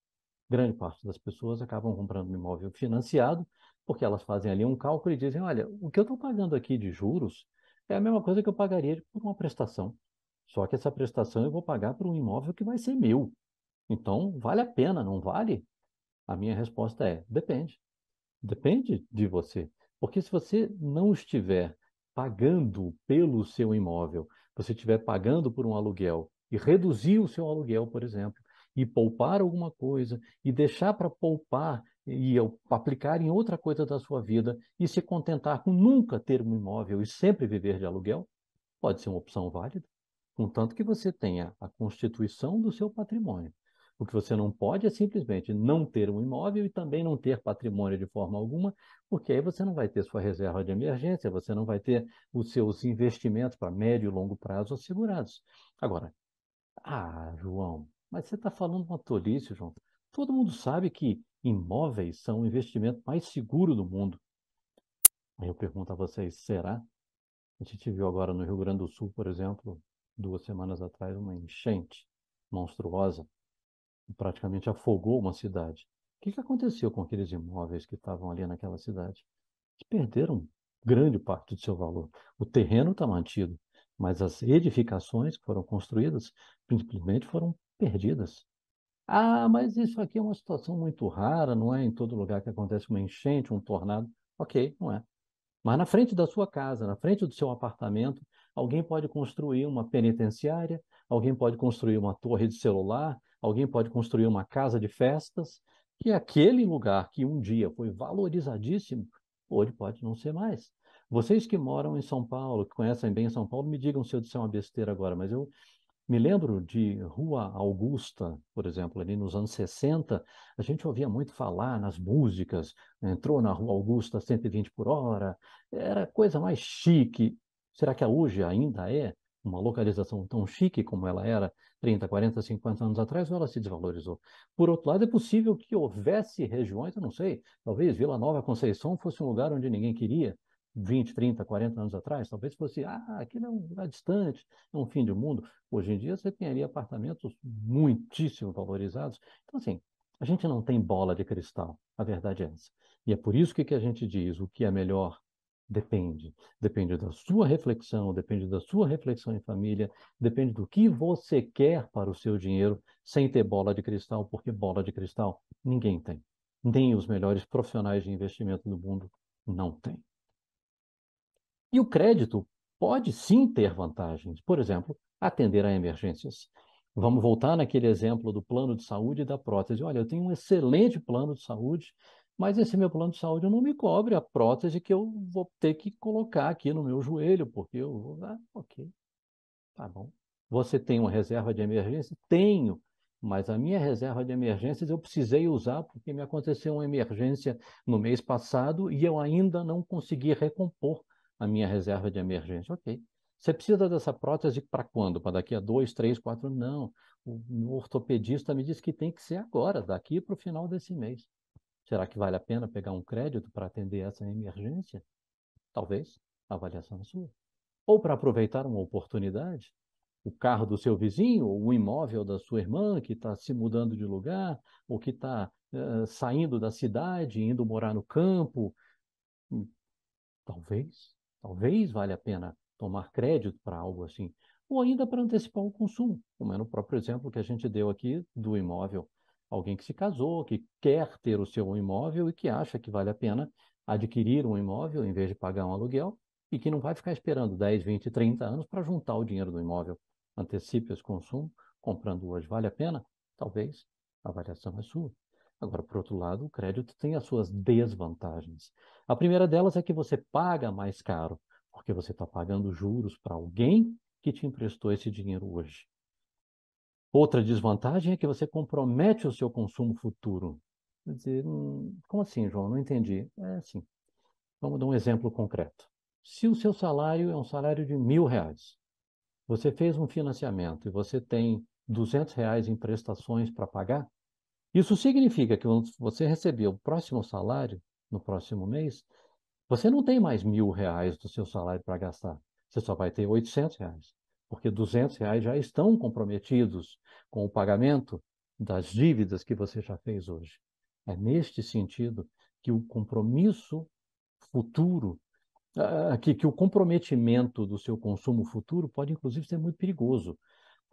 Speaker 2: Grande parte das pessoas acabam comprando um imóvel financiado porque elas fazem ali um cálculo e dizem: olha, o que eu estou pagando aqui de juros é a mesma coisa que eu pagaria por uma prestação. Só que essa prestação eu vou pagar por um imóvel que vai ser meu. Então, vale a pena, não vale? A minha resposta é: depende. Depende de você. Porque se você não estiver pagando pelo seu imóvel, você estiver pagando por um aluguel e reduzir o seu aluguel, por exemplo, e poupar alguma coisa e deixar para poupar e eu aplicar em outra coisa da sua vida e se contentar com nunca ter um imóvel e sempre viver de aluguel, pode ser uma opção válida, contanto que você tenha a constituição do seu patrimônio. O que você não pode é simplesmente não ter um imóvel e também não ter patrimônio de forma alguma, porque aí você não vai ter sua reserva de emergência, você não vai ter os seus investimentos para médio e longo prazo assegurados. Agora, ah, João, mas você está falando uma tolice, João. Todo mundo sabe que imóveis são o investimento mais seguro do mundo. Aí eu pergunto a vocês, será? A gente viu agora no Rio Grande do Sul, por exemplo, duas semanas atrás, uma enchente monstruosa que praticamente afogou uma cidade. O que, aconteceu com aqueles imóveis que estavam ali naquela cidade? Que perderam grande parte do seu valor. O terreno está mantido, mas as edificações que foram construídas, principalmente, foram perdidas. Ah, mas isso aqui é uma situação muito rara, não é em todo lugar que acontece uma enchente, um tornado. Ok, não é. Mas na frente da sua casa, na frente do seu apartamento, alguém pode construir uma penitenciária, alguém pode construir uma torre de celular, alguém pode construir uma casa de festas, que aquele lugar que um dia foi valorizadíssimo, hoje pode não ser mais. Vocês que moram em São Paulo, que conhecem bem São Paulo, me digam se eu disser uma besteira agora, mas eu me lembro de Rua Augusta, por exemplo, ali nos anos 60, a gente ouvia muito falar nas músicas, entrou na Rua Augusta 120 por hora, era coisa mais chique. Será que hoje ainda é uma localização tão chique como ela era 30, 40, 50 anos atrás ou ela se desvalorizou? Por outro lado, é possível que houvesse regiões, eu não sei, talvez Vila Nova Conceição fosse um lugar onde ninguém queria, 20, 30, 40 anos atrás, talvez fosse, ah, aquilo é um lugar distante, é um fim de mundo. Hoje em dia você tem ali apartamentos muitíssimo valorizados. Então, assim, a gente não tem bola de cristal, a verdade é essa. E é por isso que, que a gente diz o que é melhor depende. Depende da sua reflexão, depende da sua reflexão em família, depende do que você quer para o seu dinheiro, sem ter bola de cristal, porque bola de cristal ninguém tem. Nem os melhores profissionais de investimento do mundo não têm. E o crédito pode sim ter vantagens, por exemplo, atender a emergências. Vamos voltar naquele exemplo do plano de saúde e da prótese. Olha, eu tenho um excelente plano de saúde, mas esse meu plano de saúde não me cobre a prótese que eu vou ter que colocar aqui no meu joelho, porque eu vou. Ah, ok. Tá bom. Você tem uma reserva de emergência? Tenho, mas a minha reserva de emergências eu precisei usar porque me aconteceu uma emergência no mês passado e eu ainda não consegui recompor a minha reserva de emergência. Ok. Você precisa dessa prótese para quando? Para daqui a dois, três, quatro? Não. O ortopedista me disse que tem que ser agora, daqui para o final desse mês. Será que vale a pena pegar um crédito para atender essa emergência? Talvez, avaliação é sua. Ou para aproveitar uma oportunidade, o carro do seu vizinho, ou o imóvel da sua irmã que está se mudando de lugar, ou que está uh, eh, saindo da cidade, indo morar no campo. Hum, talvez Talvez valha a pena tomar crédito para algo assim, ou ainda para antecipar o consumo, como é no próprio exemplo que a gente deu aqui do imóvel. Alguém que se casou, que quer ter o seu imóvel e que acha que vale a pena adquirir um imóvel em vez de pagar um aluguel e que não vai ficar esperando 10, 20, 30 anos para juntar o dinheiro do imóvel. Antecipe esse consumo, comprando hoje vale a pena? Talvez, a avaliação é sua. Agora, por outro lado, o crédito tem as suas desvantagens. A primeira delas é que você paga mais caro, porque você está pagando juros para alguém que te emprestou esse dinheiro hoje. Outra desvantagem é que você compromete o seu consumo futuro. Quer dizer, hum, como assim, João? Não entendi. É assim. Vamos dar um exemplo concreto. Se o seu salário é um salário de mil reais, você fez um financiamento e você tem 200 reais em prestações para pagar, isso significa que você recebeu o próximo salário no próximo mês, você não tem mais mil reais do seu salário para gastar. Você só vai ter 800 reais, porque 200 reais já estão comprometidos com o pagamento das dívidas que você já fez hoje. É neste sentido que o compromisso futuro, ah, que, que o comprometimento do seu consumo futuro pode inclusive ser muito perigoso,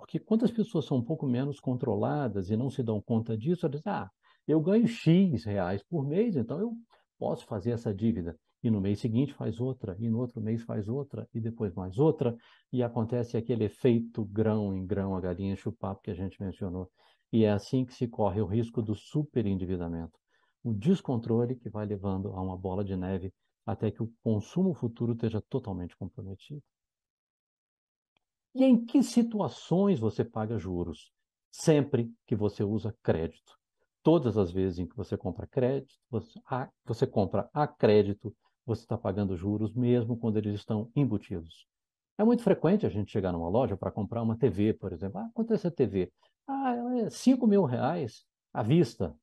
Speaker 2: porque quantas pessoas são um pouco menos controladas e não se dão conta disso, elas dizem, ah, eu ganho X reais por mês, então eu posso fazer essa dívida. E no mês seguinte faz outra, e no outro mês faz outra, e depois mais outra, e acontece aquele efeito grão em grão, a galinha chupapo que a gente mencionou. E é assim que se corre o risco do superendividamento, o descontrole que vai levando a uma bola de neve até que o consumo futuro esteja totalmente comprometido. E em que situações você paga juros? Sempre que você usa crédito. Todas as vezes em que você compra crédito, você, a, você compra a crédito, você está pagando juros mesmo quando eles estão embutidos. É muito frequente a gente chegar numa loja para comprar uma TV, por exemplo. Ah, quanto é essa TV? Ah, ela é 5 mil reais à vista.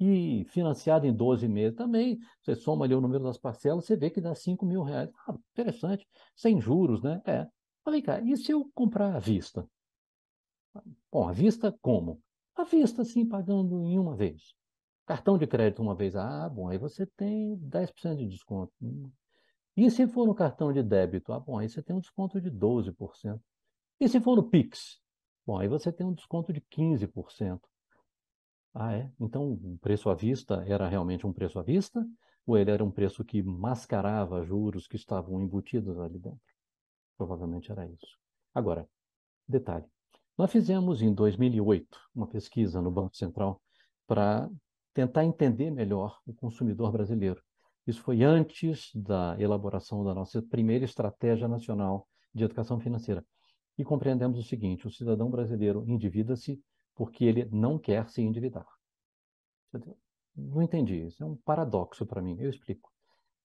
Speaker 2: E financiada em 12 meses também. Você soma ali o número das parcelas, você vê que dá 5 mil reais. Ah, interessante. Sem juros, né? É. Falei, cara, e se eu comprar à vista? Bom, à vista como? À vista, sim, pagando em uma vez. Cartão de crédito uma vez. Ah, bom, aí você tem 10% de desconto. E se for no cartão de débito? Ah, bom, aí você tem um desconto de 12%. E se for no Pix? Bom, aí você tem um desconto de 15%. Ah, é? Então, o preço à vista era realmente um preço à vista? Ou ele era um preço que mascarava juros que estavam embutidos ali dentro? Provavelmente era isso. Agora, detalhe: nós fizemos em 2008 uma pesquisa no Banco Central para tentar entender melhor o consumidor brasileiro. Isso foi antes da elaboração da nossa primeira estratégia nacional de educação financeira. E compreendemos o seguinte: o cidadão brasileiro endivida-se porque ele não quer se endividar. Não entendi, isso é um paradoxo para mim, eu explico.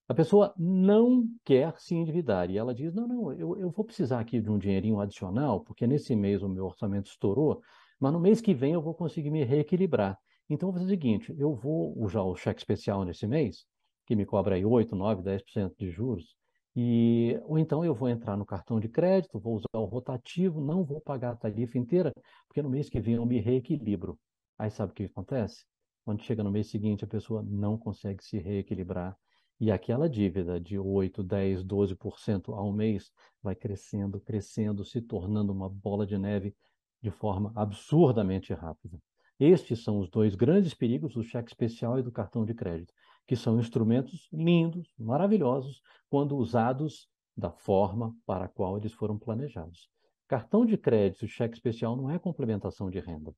Speaker 2: A pessoa não quer se endividar e ela diz: não, não, eu, eu vou precisar aqui de um dinheirinho adicional, porque nesse mês o meu orçamento estourou, mas no mês que vem eu vou conseguir me reequilibrar. Então, eu vou fazer o seguinte: eu vou usar o cheque especial nesse mês, que me cobra aí 8, 9, 10% de juros, e, ou então eu vou entrar no cartão de crédito, vou usar o rotativo, não vou pagar a tarifa inteira, porque no mês que vem eu me reequilibro. Aí sabe o que acontece? Quando chega no mês seguinte, a pessoa não consegue se reequilibrar e aquela dívida de 8, 10, 12% ao mês vai crescendo, crescendo, se tornando uma bola de neve de forma absurdamente rápida. Estes são os dois grandes perigos do cheque especial e do cartão de crédito, que são instrumentos lindos, maravilhosos, quando usados da forma para a qual eles foram planejados. Cartão de crédito e cheque especial não é complementação de renda.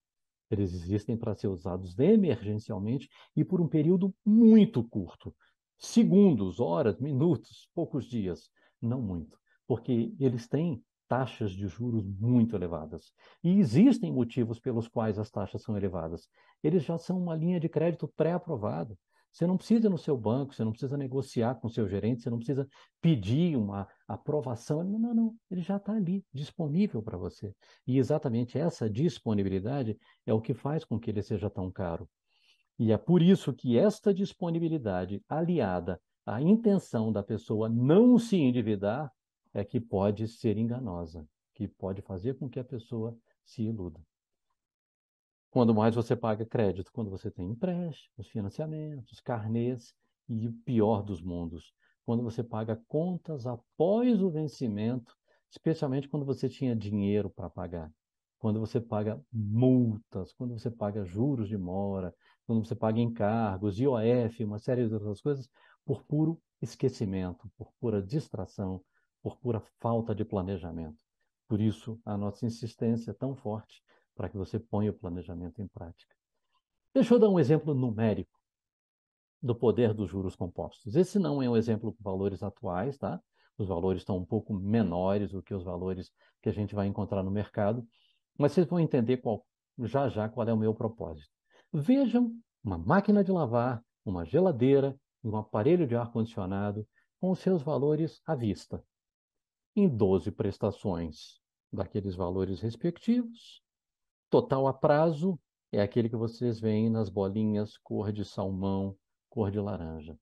Speaker 2: Eles existem para ser usados emergencialmente e por um período muito curto segundos, horas, minutos, poucos dias, não muito, porque eles têm taxas de juros muito elevadas. E existem motivos pelos quais as taxas são elevadas. Eles já são uma linha de crédito pré-aprovada. Você não precisa ir no seu banco, você não precisa negociar com o seu gerente, você não precisa pedir uma aprovação. Não, não, não. Ele já está ali, disponível para você. E exatamente essa disponibilidade é o que faz com que ele seja tão caro. E é por isso que esta disponibilidade, aliada à intenção da pessoa não se endividar, é que pode ser enganosa, que pode fazer com que a pessoa se iluda. Quando mais você paga crédito? Quando você tem empréstimos, financiamentos, carnês e o pior dos mundos, quando você paga contas após o vencimento, especialmente quando você tinha dinheiro para pagar, quando você paga multas, quando você paga juros de mora, quando você paga encargos, IOF, uma série de outras coisas, por puro esquecimento, por pura distração, por pura falta de planejamento. Por isso, a nossa insistência é tão forte para que você ponha o planejamento em prática. Deixa eu dar um exemplo numérico do poder dos juros compostos. Esse não é um exemplo com valores atuais, tá? Os valores estão um pouco menores do que os valores que a gente vai encontrar no mercado, mas vocês vão entender qual, já já qual é o meu propósito. Vejam uma máquina de lavar, uma geladeira e um aparelho de ar-condicionado com os seus valores à vista. Em 12 prestações daqueles valores respectivos, total a prazo é aquele que vocês veem nas bolinhas cor de salmão, cor de laranja.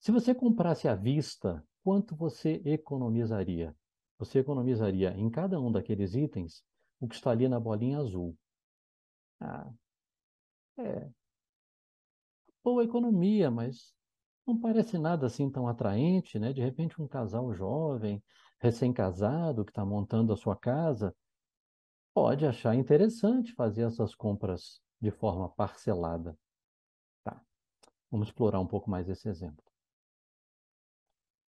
Speaker 2: Se você comprasse à vista, quanto você economizaria? Você economizaria em cada um daqueles itens o que está ali na bolinha azul. Ah, é, boa economia, mas não parece nada assim tão atraente, né? De repente, um casal jovem, recém-casado, que está montando a sua casa, pode achar interessante fazer essas compras de forma parcelada. Tá. Vamos explorar um pouco mais esse exemplo.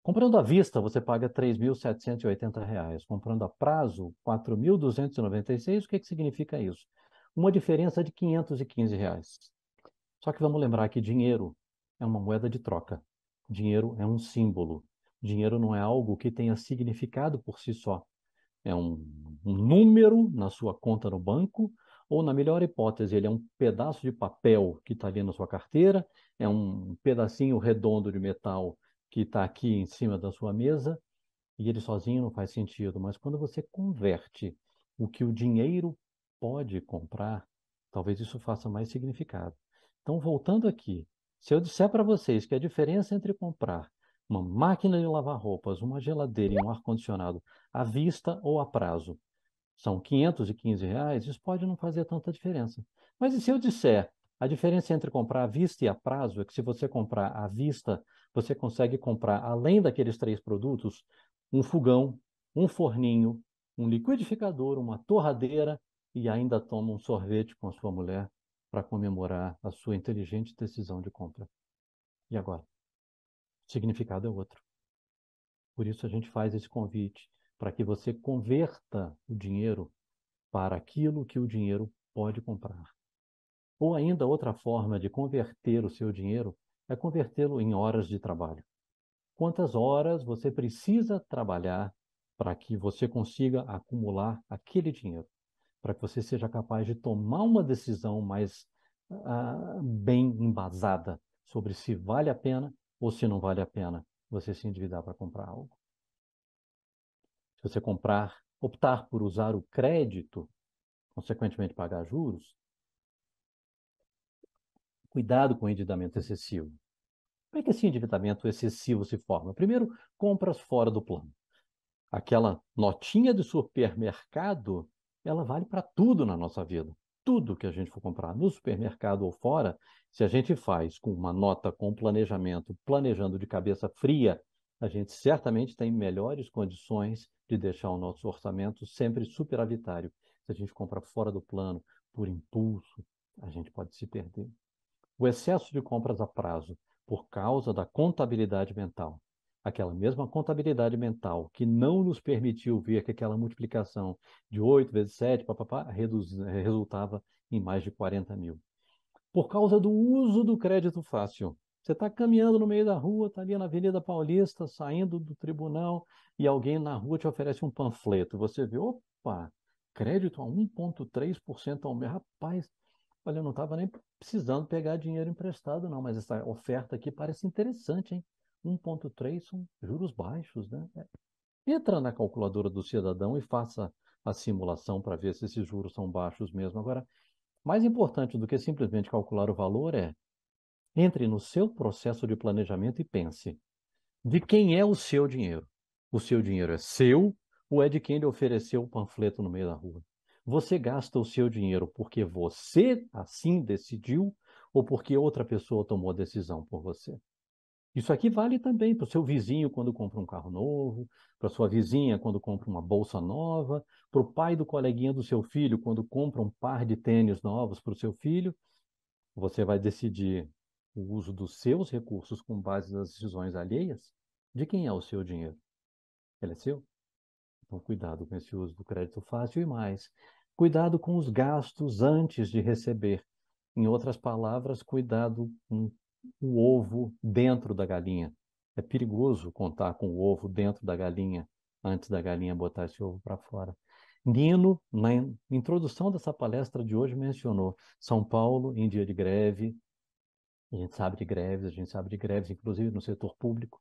Speaker 2: Comprando à vista, você paga R$ 3.780. Comprando a prazo, R$ 4.296. O que, que significa isso? uma diferença de 515 reais. Só que vamos lembrar que dinheiro é uma moeda de troca. Dinheiro é um símbolo. Dinheiro não é algo que tenha significado por si só. É um, um número na sua conta no banco, ou, na melhor hipótese, ele é um pedaço de papel que está ali na sua carteira, é um pedacinho redondo de metal que está aqui em cima da sua mesa, e ele sozinho não faz sentido. Mas quando você converte o que o dinheiro pode comprar, talvez isso faça mais significado. Então, voltando aqui, se eu disser para vocês que a diferença entre comprar uma máquina de lavar roupas, uma geladeira e um ar-condicionado à vista ou a prazo são 515 reais, isso pode não fazer tanta diferença. Mas e se eu disser a diferença entre comprar à vista e a prazo é que se você comprar à vista, você consegue comprar, além daqueles três produtos, um fogão, um forninho, um liquidificador, uma torradeira e ainda toma um sorvete com a sua mulher para comemorar a sua inteligente decisão de compra. E agora? O significado é outro. Por isso a gente faz esse convite para que você converta o dinheiro para aquilo que o dinheiro pode comprar. Ou ainda outra forma de converter o seu dinheiro é convertê-lo em horas de trabalho. Quantas horas você precisa trabalhar para que você consiga acumular aquele dinheiro? para que você seja capaz de tomar uma decisão mais uh, bem embasada sobre se vale a pena ou se não vale a pena você se endividar para comprar algo. Se você comprar, optar por usar o crédito, consequentemente pagar juros, cuidado com o endividamento excessivo. Como é que esse endividamento excessivo se forma? Primeiro, compras fora do plano. Aquela notinha de supermercado ela vale para tudo na nossa vida. Tudo que a gente for comprar no supermercado ou fora, se a gente faz com uma nota, com um planejamento, planejando de cabeça fria, a gente certamente tem melhores condições de deixar o nosso orçamento sempre superavitário. Se a gente compra fora do plano, por impulso, a gente pode se perder. O excesso de compras a prazo, por causa da contabilidade mental, aquela mesma contabilidade mental que não nos permitiu ver que aquela multiplicação de 8 vezes 7 papapá, reduz, resultava em mais de 40 mil. Por causa do uso do crédito fácil. Você está caminhando no meio da rua, está ali na Avenida Paulista, saindo do tribunal, e alguém na rua te oferece um panfleto. Você vê, opa, crédito a 1,3% ao mês. Rapaz, olha, eu não estava nem precisando pegar dinheiro emprestado, não, mas essa oferta aqui parece interessante, hein? 1,3 são juros baixos, né? É, entra na calculadora do cidadão e faça a simulação para ver se esses juros são baixos mesmo. Agora, mais importante do que simplesmente calcular o valor é entre no seu processo de planejamento e pense: de quem é o seu dinheiro? O seu dinheiro é seu ou é de quem lhe ofereceu o panfleto no meio da rua? Você gasta o seu dinheiro porque você assim decidiu ou porque outra pessoa tomou a decisão por você? Isso aqui vale também para o seu vizinho quando compra um carro novo, para sua vizinha quando compra uma bolsa nova, para o pai do coleguinha do seu filho quando compra um par de tênis novos para o seu filho. Você vai decidir o uso dos seus recursos com base nas decisões alheias? De quem é o seu dinheiro? Ele é seu? Então, cuidado com esse uso do crédito fácil e mais. Cuidado com os gastos antes de receber. Em outras palavras, cuidado com o ovo dentro da galinha. É perigoso contar com o ovo dentro da galinha antes da galinha botar esse ovo para fora. Nino, na introdução dessa palestra de hoje, mencionou São Paulo em dia de greve. A gente sabe de greves, a gente sabe de greves, inclusive no setor público.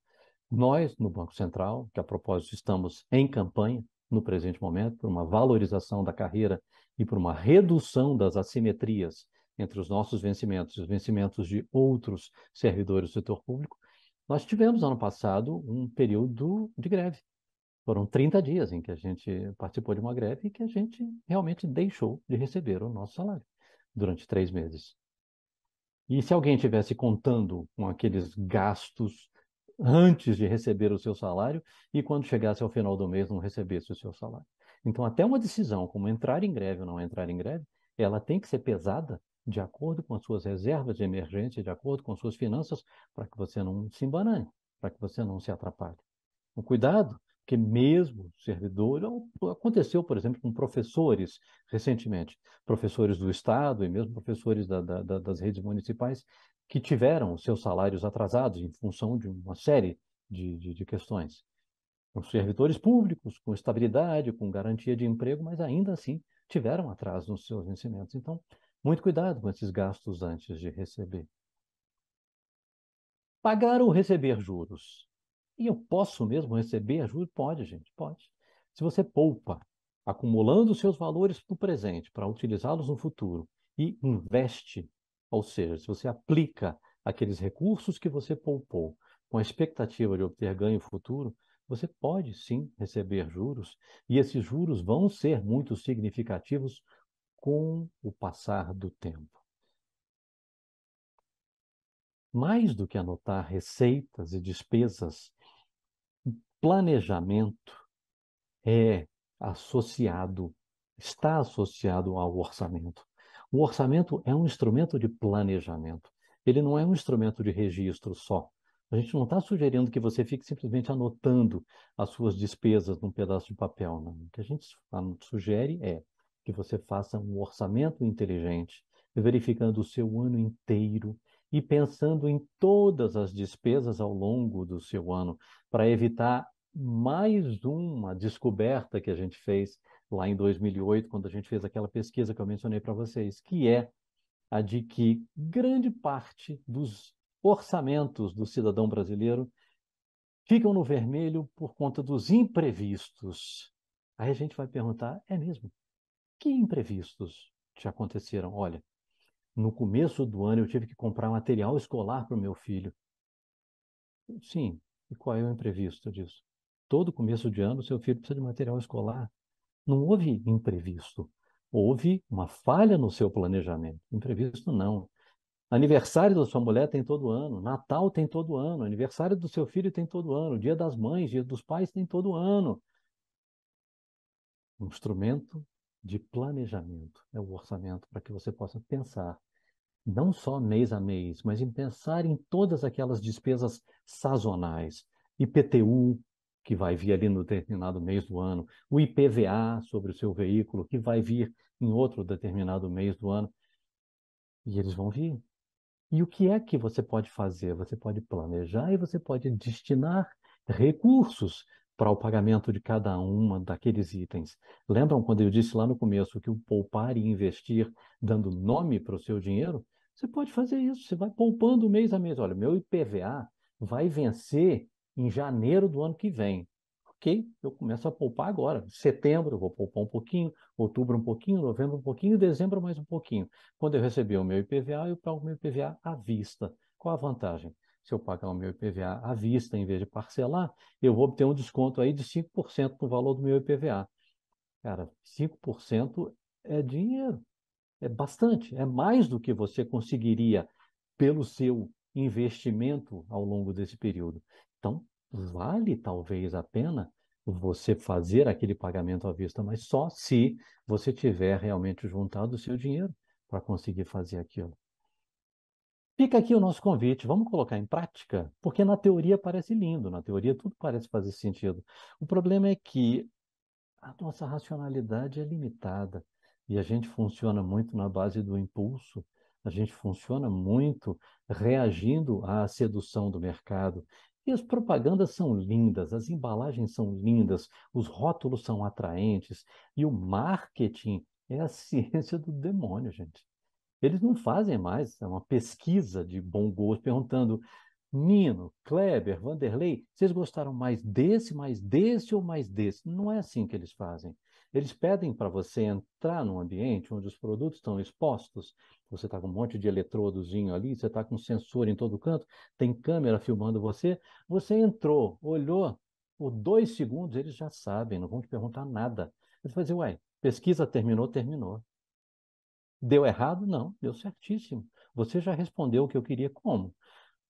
Speaker 2: Nós, no Banco Central, que a propósito estamos em campanha no presente momento, por uma valorização da carreira e por uma redução das assimetrias entre os nossos vencimentos e os vencimentos de outros servidores do setor público, nós tivemos ano passado um período de greve. Foram 30 dias em que a gente participou de uma greve e que a gente realmente deixou de receber o nosso salário durante três meses. E se alguém estivesse contando com aqueles gastos antes de receber o seu salário e quando chegasse ao final do mês não recebesse o seu salário. Então, até uma decisão como entrar em greve ou não entrar em greve, ela tem que ser pesada de acordo com as suas reservas de emergência, de acordo com suas finanças, para que você não se embanane, para que você não se atrapalhe. Com cuidado, porque mesmo servidor, aconteceu, por exemplo, com professores recentemente, professores do Estado e mesmo professores da, da, das redes municipais, que tiveram os seus salários atrasados em função de uma série de, de, de questões. Com servidores públicos, com estabilidade, com garantia de emprego, mas ainda assim tiveram atraso nos seus vencimentos. Então, muito cuidado com esses gastos antes de receber. Pagar ou receber juros? E eu posso mesmo receber juros? Pode, gente, pode. Se você poupa, acumulando seus valores no presente para utilizá-los no futuro e investe, ou seja, se você aplica aqueles recursos que você poupou com a expectativa de obter ganho futuro, você pode sim receber juros e esses juros vão ser muito significativos com o passar do tempo. Mais do que anotar receitas e despesas, planejamento é associado, está associado ao orçamento. O orçamento é um instrumento de planejamento. Ele não é um instrumento de registro só. A gente não está sugerindo que você fique simplesmente anotando as suas despesas num pedaço de papel. Não. O que a gente sugere é que você faça um orçamento inteligente, verificando o seu ano inteiro e pensando em todas as despesas ao longo do seu ano, para evitar mais uma descoberta que a gente fez lá em 2008, quando a gente fez aquela pesquisa que eu mencionei para vocês, que é a de que grande parte dos orçamentos do cidadão brasileiro ficam no vermelho por conta dos imprevistos. Aí a gente vai perguntar: é mesmo? Que imprevistos te aconteceram? Olha, no começo do ano eu tive que comprar material escolar para o meu filho. Sim, e qual é o imprevisto disso? Todo começo de ano seu filho precisa de material escolar. Não houve imprevisto. Houve uma falha no seu planejamento. Imprevisto não. Aniversário da sua mulher tem todo ano, Natal tem todo ano, aniversário do seu filho tem todo ano, Dia das Mães, Dia dos Pais tem todo ano. Um instrumento de planejamento, é o orçamento, para que você possa pensar não só mês a mês, mas em pensar em todas aquelas despesas sazonais, IPTU, que vai vir ali no determinado mês do ano, o IPVA sobre o seu veículo, que vai vir em outro determinado mês do ano, e eles vão vir. E o que é que você pode fazer? Você pode planejar e você pode destinar recursos para o pagamento de cada uma daqueles itens. Lembram quando eu disse lá no começo que o poupar e investir, dando nome para o seu dinheiro? Você pode fazer isso, você vai poupando mês a mês. Olha, meu IPVA vai vencer em janeiro do ano que vem. Ok, eu começo a poupar agora. Setembro eu vou poupar um pouquinho, outubro um pouquinho, novembro um pouquinho, dezembro mais um pouquinho. Quando eu receber o meu IPVA, eu pago o meu IPVA à vista. Qual a vantagem? se eu pagar o meu IPVA à vista em vez de parcelar, eu vou obter um desconto aí de 5% no valor do meu IPVA. Cara, 5% é dinheiro, é bastante, é mais do que você conseguiria pelo seu investimento ao longo desse período. Então, vale talvez a pena você fazer aquele pagamento à vista, mas só se você tiver realmente juntado o seu dinheiro para conseguir fazer aquilo. Fica aqui o nosso convite, vamos colocar em prática, porque na teoria parece lindo, na teoria tudo parece fazer sentido. O problema é que a nossa racionalidade é limitada e a gente funciona muito na base do impulso, a gente funciona muito reagindo à sedução do mercado. E as propagandas são lindas, as embalagens são lindas, os rótulos são atraentes e o marketing é a ciência do demônio, gente. Eles não fazem mais é uma pesquisa de bom gosto perguntando Nino, Kleber, Vanderlei, vocês gostaram mais desse, mais desse ou mais desse? Não é assim que eles fazem. Eles pedem para você entrar num ambiente onde os produtos estão expostos. Você está com um monte de eletrodozinho ali, você está com sensor em todo canto, tem câmera filmando você. Você entrou, olhou, por dois segundos eles já sabem, não vão te perguntar nada. Eles vão dizer, uai, pesquisa terminou, terminou. Deu errado? Não, deu certíssimo. Você já respondeu o que eu queria como?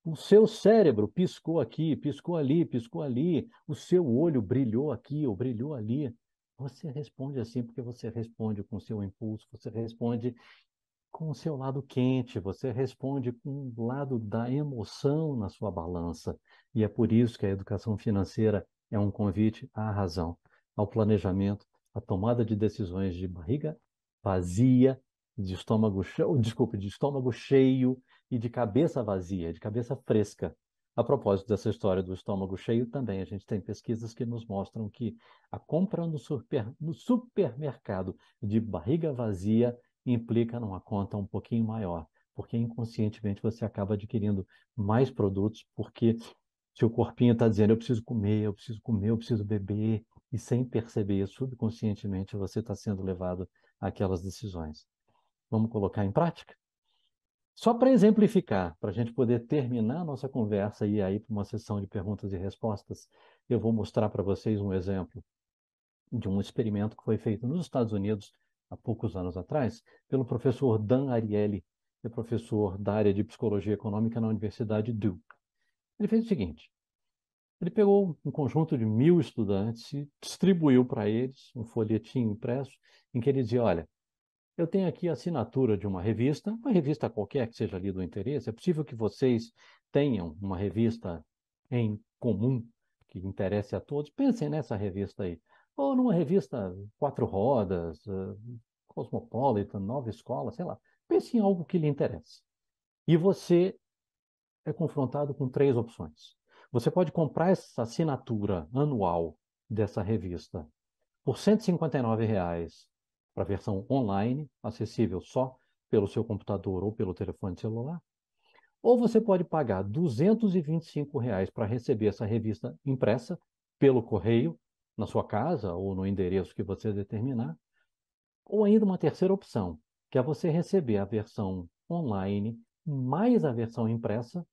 Speaker 2: O seu cérebro piscou aqui, piscou ali, piscou ali. O seu olho brilhou aqui ou brilhou ali. Você responde assim porque você responde com o seu impulso, você responde com o seu lado quente, você responde com o lado da emoção na sua balança. E é por isso que a educação financeira é um convite à razão, ao planejamento, à tomada de decisões de barriga vazia, de estômago, desculpe, de estômago cheio e de cabeça vazia, de cabeça fresca. A propósito dessa história do estômago cheio, também a gente tem pesquisas que nos mostram que a compra no, super, no supermercado de barriga vazia implica numa conta um pouquinho maior, porque inconscientemente você acaba adquirindo mais produtos, porque seu corpinho está dizendo eu preciso comer, eu preciso comer, eu preciso beber, e sem perceber subconscientemente você está sendo levado àquelas decisões. Vamos colocar em prática? Só para exemplificar, para a gente poder terminar a nossa conversa e ir aí para uma sessão de perguntas e respostas, eu vou mostrar para vocês um exemplo de um experimento que foi feito nos Estados Unidos há poucos anos atrás pelo professor Dan Ariely, que é professor da área de psicologia econômica na Universidade Duke. Ele fez o seguinte: ele pegou um conjunto de mil estudantes e distribuiu para eles um folhetinho impresso em que ele dizia: olha, eu tenho aqui a assinatura de uma revista, uma revista qualquer que seja ali do interesse. É possível que vocês tenham uma revista em comum que interesse a todos. Pensem nessa revista aí. Ou numa revista Quatro Rodas, eh, Cosmopolitan, Nova Escola, sei lá. Pense em algo que lhe interesse. E você é confrontado com três opções. Você pode comprar essa assinatura anual dessa revista por R$ 159 reais para a versão online, acessível só pelo seu computador ou pelo telefone celular. Ou você pode pagar R$ 225 para receber essa revista impressa pelo correio na sua casa ou no endereço que você determinar. Ou ainda uma terceira opção, que é você receber a versão online mais a versão impressa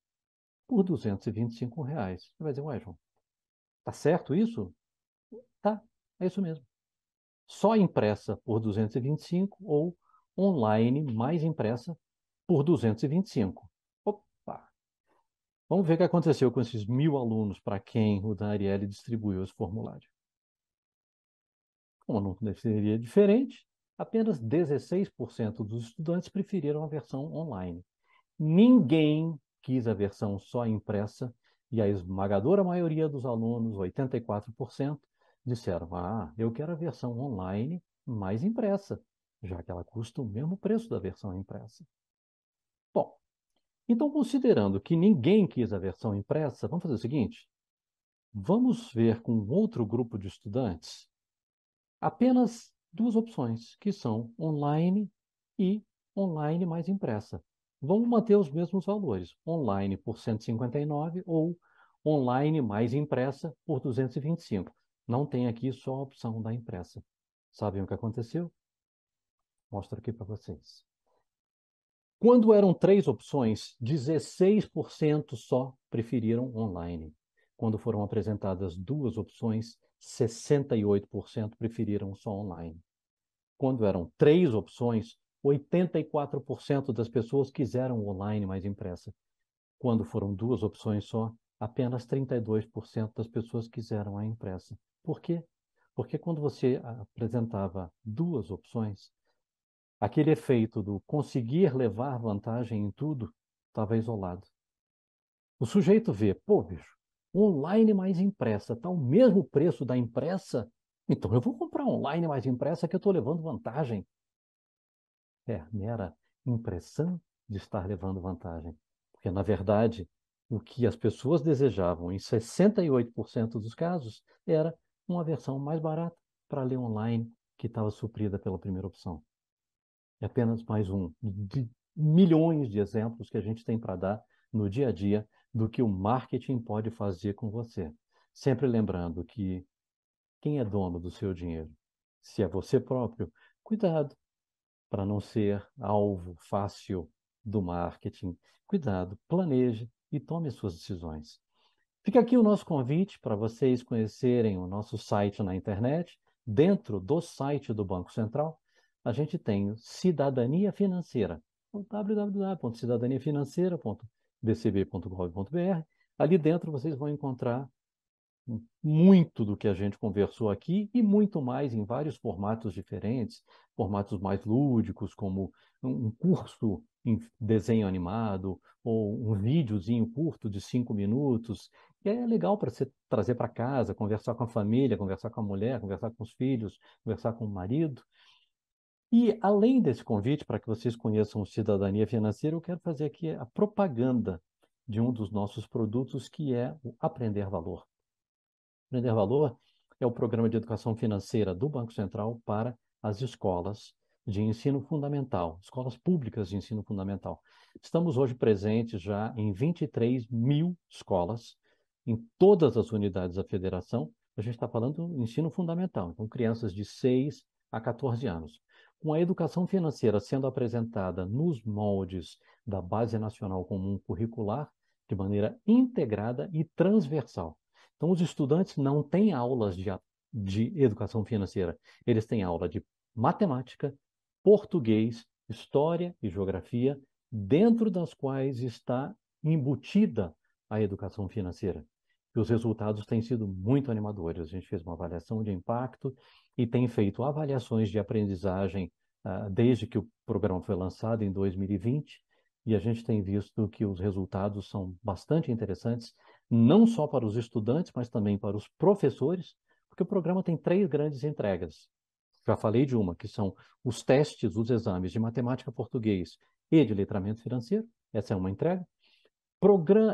Speaker 2: por R$ 225. Você vai dizer, ué, João, tá certo isso? Tá, é isso mesmo só impressa por 225 ou online mais impressa por 225. Opa! Vamos ver o que aconteceu com esses mil alunos para quem o Daniel distribuiu esse formulário. Como não seria diferente, apenas 16% dos estudantes preferiram a versão online. Ninguém quis a versão só impressa e a esmagadora maioria dos alunos, 84%, disseram: Ah, eu quero a versão online mais impressa, já que ela custa o mesmo preço da versão impressa. Bom, então considerando que ninguém quis a versão impressa, vamos fazer o seguinte: vamos ver com outro grupo de estudantes apenas duas opções, que são online e online mais impressa. Vamos manter os mesmos valores, online por 159 ou online mais impressa por 225. Não tem aqui só a opção da impressa. Sabem o que aconteceu? Mostro aqui para vocês. Quando eram três opções, 16% só preferiram online. Quando foram apresentadas duas opções, 68% preferiram só online. Quando eram três opções, 84% das pessoas quiseram online mais impressa. Quando foram duas opções só, apenas 32% das pessoas quiseram a impressa. Por quê? Porque quando você apresentava duas opções, aquele efeito do conseguir levar vantagem em tudo estava isolado. O sujeito vê, pô, bicho, online mais impressa está o mesmo preço da impressa, então eu vou comprar online mais impressa que eu estou levando vantagem. É mera impressão de estar levando vantagem. Porque, na verdade, o que as pessoas desejavam em 68% dos casos era uma versão mais barata para ler online que estava suprida pela primeira opção. É apenas mais um de milhões de exemplos que a gente tem para dar no dia a dia do que o marketing pode fazer com você. Sempre lembrando que quem é dono do seu dinheiro? Se é você próprio, cuidado para não ser alvo fácil do marketing. Cuidado, planeje e tome suas decisões. Fica aqui o nosso convite para vocês conhecerem o nosso site na internet. Dentro do site do Banco Central, a gente tem Cidadania Financeira, www.cidadaniafinanceira.dcb.gov.br. Ali dentro vocês vão encontrar muito do que a gente conversou aqui e muito mais em vários formatos diferentes, formatos mais lúdicos, como um curso em desenho animado ou um videozinho curto de cinco minutos e aí é legal para você trazer para casa, conversar com a família, conversar com a mulher, conversar com os filhos, conversar com o marido. E além desse convite para que vocês conheçam o Cidadania Financeira, eu quero fazer aqui a propaganda de um dos nossos produtos que é o Aprender Valor. Aprender Valor é o programa de educação financeira do Banco Central para as escolas de ensino fundamental, escolas públicas de ensino fundamental. Estamos hoje presentes já em 23 mil escolas em todas as unidades da federação. A gente está falando do ensino fundamental, então crianças de 6 a 14 anos. Com a educação financeira sendo apresentada nos moldes da Base Nacional Comum Curricular, de maneira integrada e transversal. Então, os estudantes não têm aulas de, de educação financeira, eles têm aula de matemática, português, história e geografia, dentro das quais está embutida a educação financeira e os resultados têm sido muito animadores. A gente fez uma avaliação de impacto e tem feito avaliações de aprendizagem uh, desde que o programa foi lançado em 2020 e a gente tem visto que os resultados são bastante interessantes, não só para os estudantes, mas também para os professores, porque o programa tem três grandes entregas. Já falei de uma, que são os testes, os exames de matemática português e de letramento financeiro, essa é uma entrega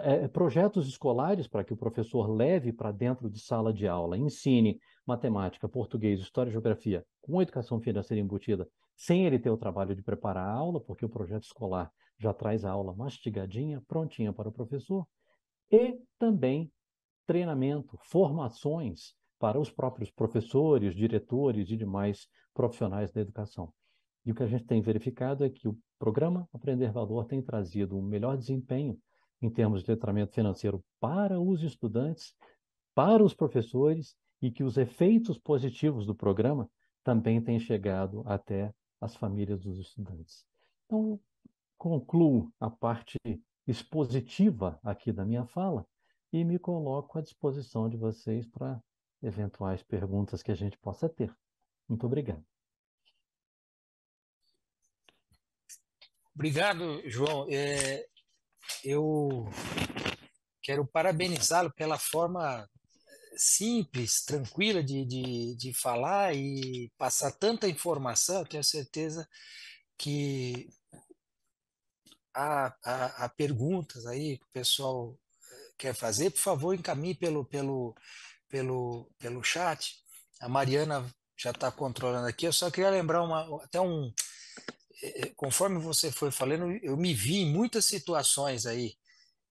Speaker 2: é, projetos escolares para que o professor leve para dentro de sala de aula, ensine matemática, português, história e geografia com educação financeira embutida, sem ele ter o trabalho de preparar a aula, porque o projeto escolar já traz a aula mastigadinha, prontinha para o professor, e também treinamento, formações para os próprios professores, diretores e demais profissionais da educação. E o que a gente tem verificado é que o programa Aprender Valor tem trazido um melhor desempenho em termos de letramento financeiro para os estudantes, para os professores e que os efeitos positivos do programa também têm chegado até as famílias dos estudantes. Então, concluo a parte expositiva aqui da minha fala e me coloco à disposição de vocês para eventuais perguntas que a gente possa ter. Muito obrigado.
Speaker 1: Obrigado, João. É, eu quero parabenizá-lo pela forma simples, tranquila de, de, de falar e passar tanta informação. Tenho certeza que há, há, há perguntas aí que o pessoal eh, quer fazer. Por favor, encaminhe pelo, pelo, pelo, pelo chat. A Mariana já está controlando aqui. Eu só queria lembrar uma, até um, eh, eh, conforme você foi falando, eu me vi em muitas situações aí,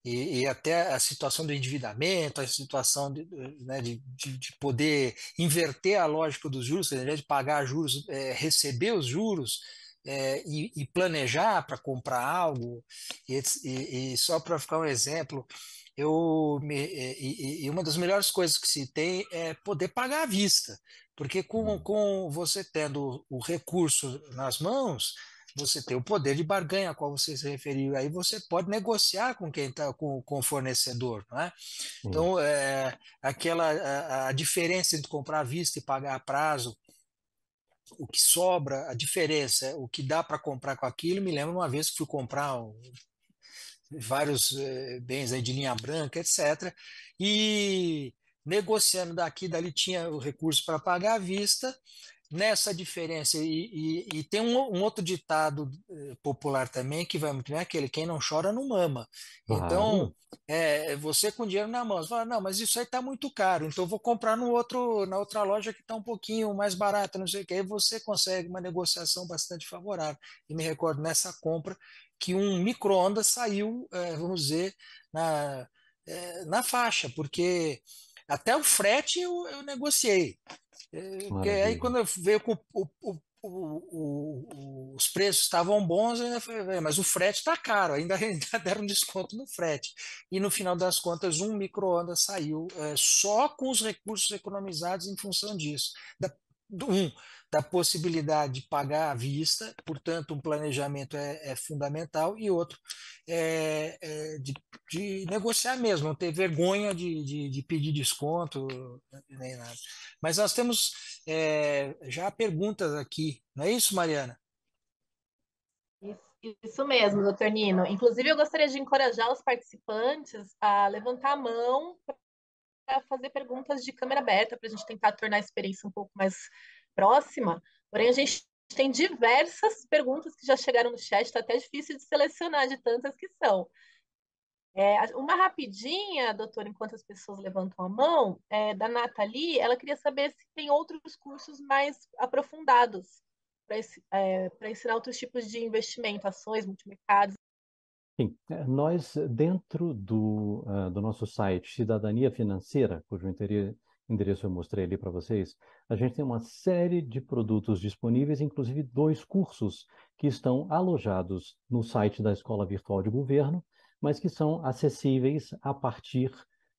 Speaker 1: e, e até a situação do endividamento, a situação de, né, de, de, poder inverter a lógica dos juros, ao invés de pagar juros, é, receber os juros é, e, e, planejar para comprar algo, e, e só para ficar um exemplo, eu me, e, e, uma das melhores coisas que se tem é poder pagar à vista, porque com, uhum. com você tendo o recurso nas mãos, você tem o poder de barganha a qual você se referiu. Aí você pode negociar com quem está com, com o fornecedor, não é? Então, é, aquela a, a, diferença entre comprar à vista e pagar a prazo, o que sobra, a diferença, o que dá para comprar com aquilo. Me lembro uma vez que fui comprar um, vários eh, bens aí de linha branca, etc. E negociando daqui dali tinha o recurso para pagar à vista nessa diferença. E, e, e tem um, um, outro ditado eh, popular também que vai muito bem, né, aquele, quem não chora não mama.
Speaker 2: Então,
Speaker 1: é, é, você com dinheiro na mão, você fala, não, mas isso aí está muito caro, então vou comprar no outro, na outra loja que está um pouquinho mais barata, não sei o que, aí você consegue uma negociação bastante favorável. E me recordo nessa compra que um micro-ondas saiu, é, vamos dizer, na, é, na faixa, porque até o frete eu, eu negociei. É, porque aí quando veio com o, o, o, os preços estavam bons, ainda falei, mas o frete está caro, ainda, ainda deram desconto no frete. E no final das contas, um micro-ondas saiu é, só com os recursos economizados em função disso. Da, um, da possibilidade de pagar à vista, portanto, um planejamento é, é fundamental, e outro é, é de, de, negociar mesmo, não ter vergonha de, de, de pedir desconto, nem nada. Mas nós temos é, já perguntas aqui, não é isso, Mariana?
Speaker 3: Isso. Isso mesmo, doutor Nino. Inclusive, eu gostaria de encorajar os participantes a levantar a mão para fazer perguntas de câmera aberta, para a gente tentar tornar a experiência um pouco mais próxima, porém a gente tem diversas perguntas que já chegaram no chat, está até difícil de selecionar de tantas que são. É, uma rapidinha, doutora, enquanto as pessoas levantam a mão, é, da Nathalie, ela queria saber se tem outros cursos mais aprofundados para é, ensinar outros tipos de investimento, ações, multimercados.
Speaker 2: Sim, é, nós dentro do, uh, do nosso site Cidadania Financeira, cujo interior endereço eu mostrei ali para vocês, a gente tem uma série de produtos disponíveis, inclusive dois cursos que estão alojados no site da Escola Virtual de Governo, mas que são acessíveis a partir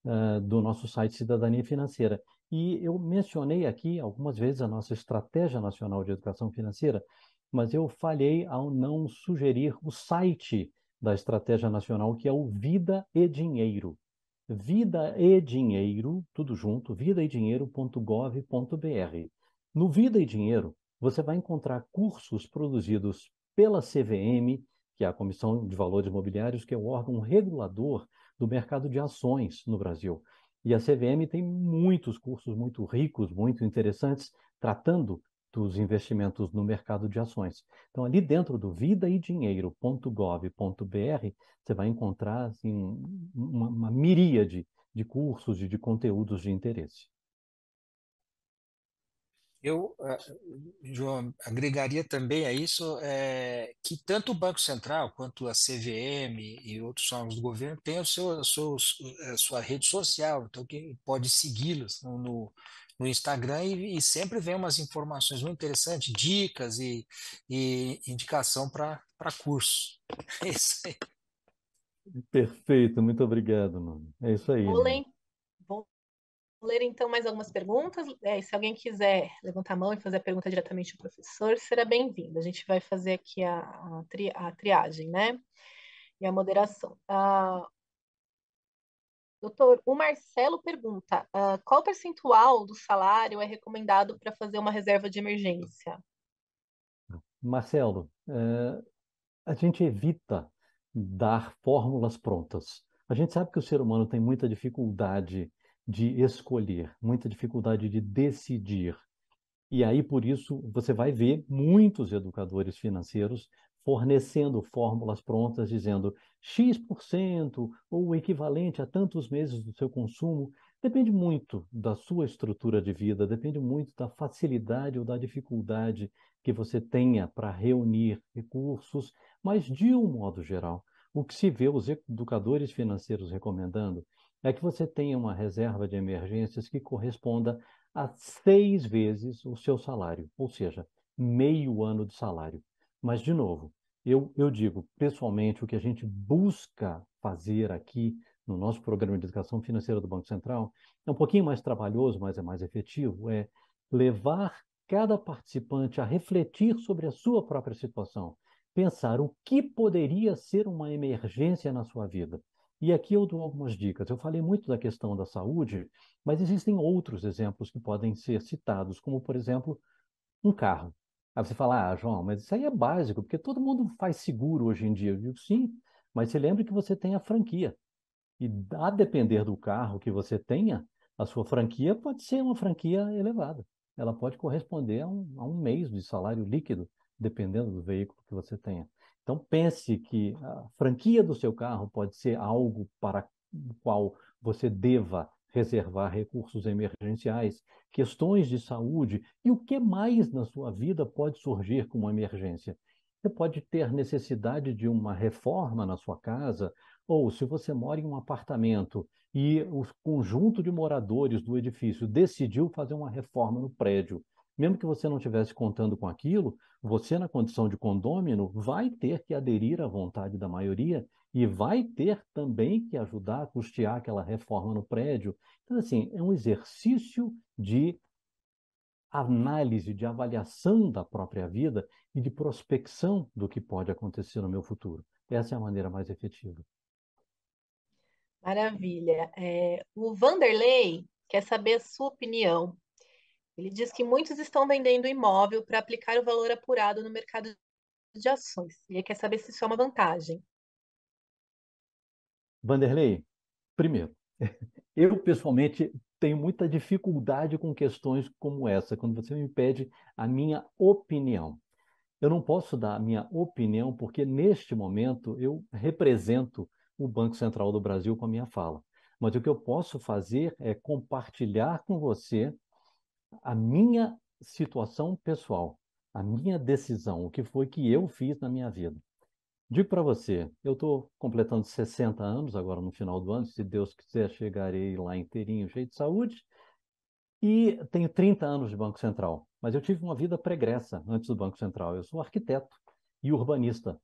Speaker 2: uh, do nosso site Cidadania Financeira. E eu mencionei aqui algumas vezes a nossa Estratégia Nacional de Educação Financeira, mas eu falhei ao não sugerir o site da Estratégia Nacional, que é o Vida e Dinheiro vida e dinheiro, tudo junto, vidaedinheiro.gov.br. No Vida e Dinheiro, você vai encontrar cursos produzidos pela CVM, que é a Comissão de Valores Imobiliários, que é o órgão regulador do mercado de ações no Brasil. E a CVM tem muitos cursos muito ricos, muito interessantes, tratando dos investimentos no mercado de ações. Então, ali dentro do vidaedinheiro.gov.br, você vai encontrar assim, uma, uma miríade de cursos e de conteúdos de interesse.
Speaker 1: Eu, eh, João, agregaria também a isso é, que tanto o Banco Central quanto a CVM e outros órgãos do governo têm o seu, a, sua, a sua rede social, então quem pode segui-los né, no, no Instagram e, e sempre vem umas informações muito interessantes, dicas e, e indicação para curso. É isso aí.
Speaker 2: Perfeito, muito obrigado, Nuno. É isso aí. Vou ler,
Speaker 3: vou ler então mais algumas perguntas. É, se alguém quiser levantar a mão e fazer a pergunta diretamente ao professor, será bem-vindo. A gente vai fazer aqui a, a, tri, a triagem, né? E a moderação. Ah, Doutor, o Marcelo pergunta: uh, qual percentual do salário é recomendado para fazer uma reserva de emergência?
Speaker 2: Marcelo, uh, a gente evita dar fórmulas prontas. A gente sabe que o ser humano tem muita dificuldade de escolher, muita dificuldade de decidir. E aí, por isso, você vai ver muitos educadores financeiros fornecendo fórmulas prontas dizendo X% ou o equivalente a tantos meses do seu consumo. Depende muito da sua estrutura de vida, depende muito da facilidade ou da dificuldade que você tenha para reunir recursos, mas de um modo geral, o que se vê os educadores financeiros recomendando é que você tenha uma reserva de emergências que corresponda a seis vezes o seu salário, ou seja, meio ano de salário. Mas, de novo, eu, eu digo pessoalmente o que a gente busca fazer aqui no nosso programa de educação financeira do Banco Central é um pouquinho mais trabalhoso, mas é mais efetivo, é levar cada participante a refletir sobre a sua própria situação, pensar o que poderia ser uma emergência na sua vida. E aqui eu dou algumas dicas. Eu falei muito da questão da saúde, mas existem outros exemplos que podem ser citados, como, por exemplo, um carro. Aí você fala, ah, João, mas isso aí é básico, porque todo mundo faz seguro hoje em dia. Eu digo, sim, mas se lembre que você tem a franquia. E a depender do carro que você tenha, a sua franquia pode ser uma franquia elevada. Ela pode corresponder a um, a um mês de salário líquido, dependendo do veículo que você tenha. Então pense que a franquia do seu carro pode ser algo para o qual você deva reservar recursos emergenciais, questões de saúde e o que mais na sua vida pode surgir como emergência. Você pode ter necessidade de uma reforma na sua casa, ou se você mora em um apartamento e o conjunto de moradores do edifício decidiu fazer uma reforma no prédio, mesmo que você não estivesse contando com aquilo, você, na condição de condômino, vai ter que aderir à vontade da maioria e vai ter também que ajudar a custear aquela reforma no prédio. Então, assim, é um exercício de análise, de avaliação da própria vida e de prospecção do que pode acontecer no meu futuro. Essa é a maneira mais efetiva.
Speaker 3: Maravilha. É, o Vanderlei quer saber a sua opinião. Ele diz que muitos estão vendendo imóvel para aplicar o valor apurado no mercado de ações. Ele quer saber se isso é uma vantagem.
Speaker 2: Vanderlei, primeiro, eu pessoalmente tenho muita dificuldade com questões como essa, quando você me pede a minha opinião. Eu não posso dar a minha opinião porque, neste momento, eu represento o Banco Central do Brasil com a minha fala. Mas o que eu posso fazer é compartilhar com você a minha situação pessoal, a minha decisão, o que foi que eu fiz na minha vida. Digo para você, eu estou completando 60 anos agora no final do ano, se Deus quiser, chegarei lá inteirinho, cheio de saúde. E tenho 30 anos de Banco Central, mas eu tive uma vida pregressa antes do Banco Central. Eu sou arquiteto e urbanista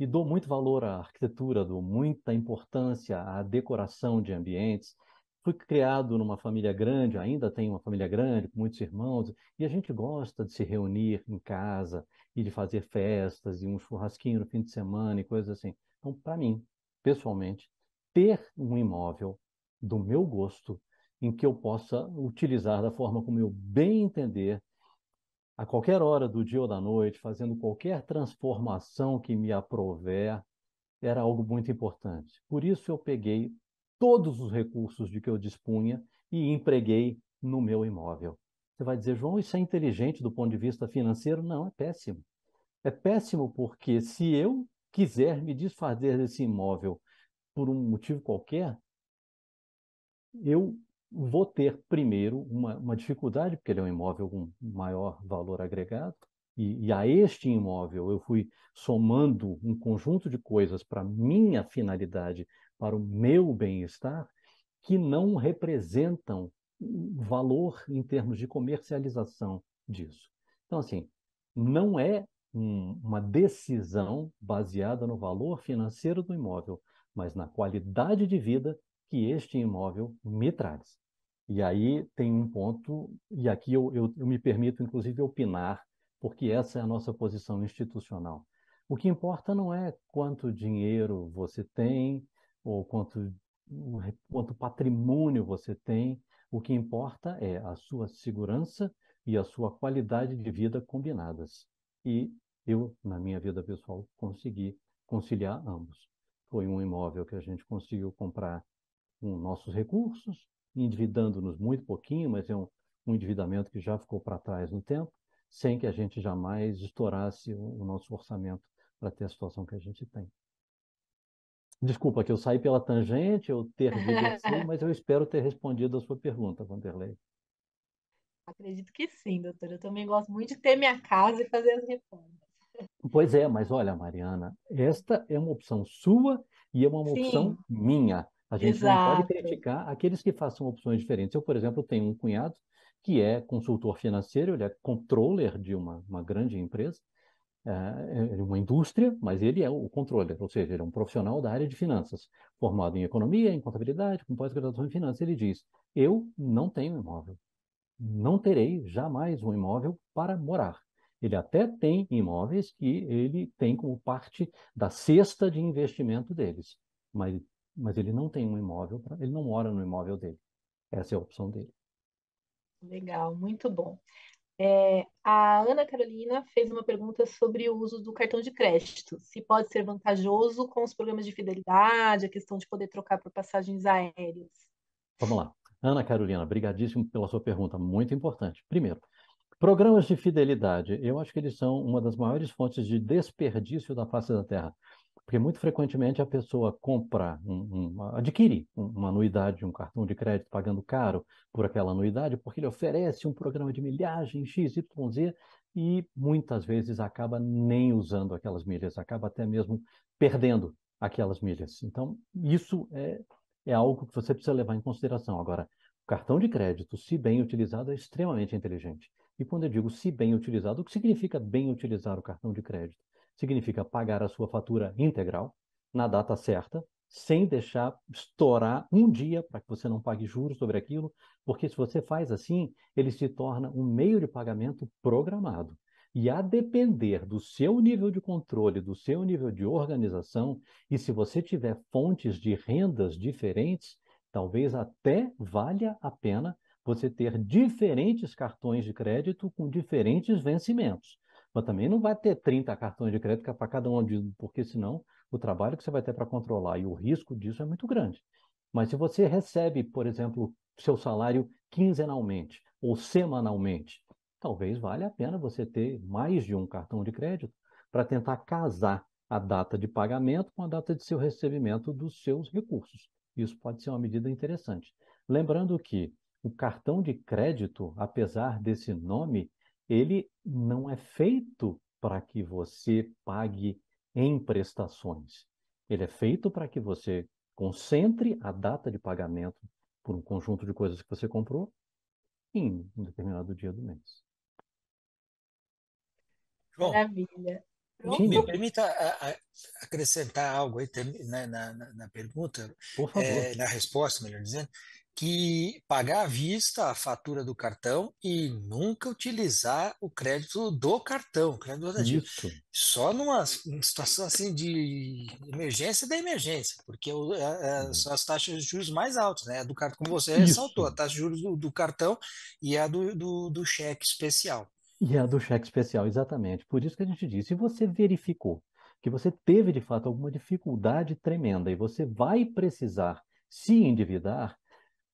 Speaker 2: e dou muito valor à arquitetura, dou muita importância à decoração de ambientes. Fui criado numa família grande, ainda tenho uma família grande, com muitos irmãos, e a gente gosta de se reunir em casa e de fazer festas e um churrasquinho no fim de semana e coisas assim. Então, para mim, pessoalmente, ter um imóvel do meu gosto em que eu possa utilizar da forma como eu bem entender, a qualquer hora do dia ou da noite, fazendo qualquer transformação que me aprover, era algo muito importante. Por isso eu peguei todos os recursos de que eu dispunha e empreguei no meu imóvel. Você vai dizer, João, isso é inteligente do ponto de vista financeiro? Não, é péssimo. É péssimo porque se eu quiser me desfazer desse imóvel por um motivo qualquer, eu vou ter primeiro uma, uma dificuldade, porque ele é um imóvel com maior valor agregado, e, e a este imóvel eu fui somando um conjunto de coisas para minha finalidade, para o meu bem-estar, que não representam valor em termos de comercialização disso. Então, assim, não é um, uma decisão baseada no valor financeiro do imóvel, mas na qualidade de vida que este imóvel me traz. E aí tem um ponto, e aqui eu, eu, eu me permito, inclusive, opinar, porque essa é a nossa posição institucional. O que importa não é quanto dinheiro você tem, ou quanto, quanto patrimônio você tem, o que importa é a sua segurança e a sua qualidade de vida combinadas. E eu, na minha vida pessoal, consegui conciliar ambos. Foi um imóvel que a gente conseguiu comprar com nossos recursos, endividando-nos muito pouquinho, mas é um, um endividamento que já ficou para trás no tempo, sem que a gente jamais estourasse o, o nosso orçamento para ter a situação que a gente tem. Desculpa que eu saí pela tangente, eu ter assim, mas eu espero ter respondido a sua pergunta, Vanderlei.
Speaker 3: Acredito que sim, doutora. Eu também gosto muito de ter minha casa e fazer as reformas.
Speaker 2: Pois é, mas olha, Mariana, esta é uma opção sua e é uma sim. opção minha. A gente Exato. não pode criticar aqueles que façam opções diferentes. Eu, por exemplo, tenho um cunhado que é consultor financeiro, ele é controller de uma, uma grande empresa, é, é, é uma indústria, mas ele é o controller, ou seja, ele é um profissional da área de finanças, formado em economia, em contabilidade, com pós-graduação em finanças. Ele diz: Eu não tenho imóvel. Não terei jamais um imóvel para morar. Ele até tem imóveis que ele tem como parte da cesta de investimento deles, mas, mas ele não tem um imóvel, pra, ele não mora no imóvel dele. Essa é a opção dele.
Speaker 3: Legal, muito bom. É, a Ana Carolina fez uma pergunta sobre o uso do cartão de crédito, se pode ser vantajoso com os programas de fidelidade, a questão de poder trocar por passagens aéreas.
Speaker 2: Vamos lá. Ana Carolina, brigadíssimo pela sua pergunta, muito importante. Primeiro, programas de fidelidade, eu acho que eles são uma das maiores fontes de desperdício da face da Terra. Porque muito frequentemente a pessoa compra, um, um, adquire uma anuidade, um cartão de crédito pagando caro por aquela anuidade, porque ele oferece um programa de milhagem XYZ e muitas vezes acaba nem usando aquelas milhas, acaba até mesmo perdendo aquelas milhas. Então, isso é, é algo que você precisa levar em consideração. Agora, o cartão de crédito, se bem utilizado, é extremamente inteligente. E quando eu digo se bem utilizado, o que significa bem utilizar o cartão de crédito? significa pagar a sua fatura integral na data certa, sem deixar estourar um dia para que você não pague juros sobre aquilo, porque se você faz assim, ele se torna um meio de pagamento programado. E a depender do seu nível de controle, do seu nível de organização, e se você tiver fontes de rendas diferentes, talvez até valha a pena você ter diferentes cartões de crédito com diferentes vencimentos mas também não vai ter 30 cartões de crédito é para cada um, porque senão o trabalho que você vai ter para controlar e o risco disso é muito grande. Mas se você recebe, por exemplo, seu salário quinzenalmente ou semanalmente, talvez valha a pena você ter mais de um cartão de crédito para tentar casar a data de pagamento com a data de seu recebimento dos seus recursos. Isso pode ser uma medida interessante. Lembrando que o cartão de crédito, apesar desse nome, ele não é feito para que você pague em prestações. Ele é feito para que você concentre a data de pagamento por um conjunto de coisas que você comprou em um determinado dia do mês.
Speaker 1: Bom, Maravilha. Me permita acrescentar algo aí né, na, na, na pergunta, é, na resposta, melhor dizendo que pagar à vista a fatura do cartão e nunca utilizar o crédito do cartão, crédito rotativo. Isso. Só numa, situação assim de emergência da emergência, porque é, é, uhum. são as taxas de juros mais altas, né? A do cartão, como você Isso. ressaltou, a taxa de juros do, do cartão e a do, do, do cheque especial.
Speaker 2: E a do cheque especial, exatamente. Por isso que a gente disse, se você verificou que você teve de fato alguma dificuldade tremenda e você vai precisar se endividar,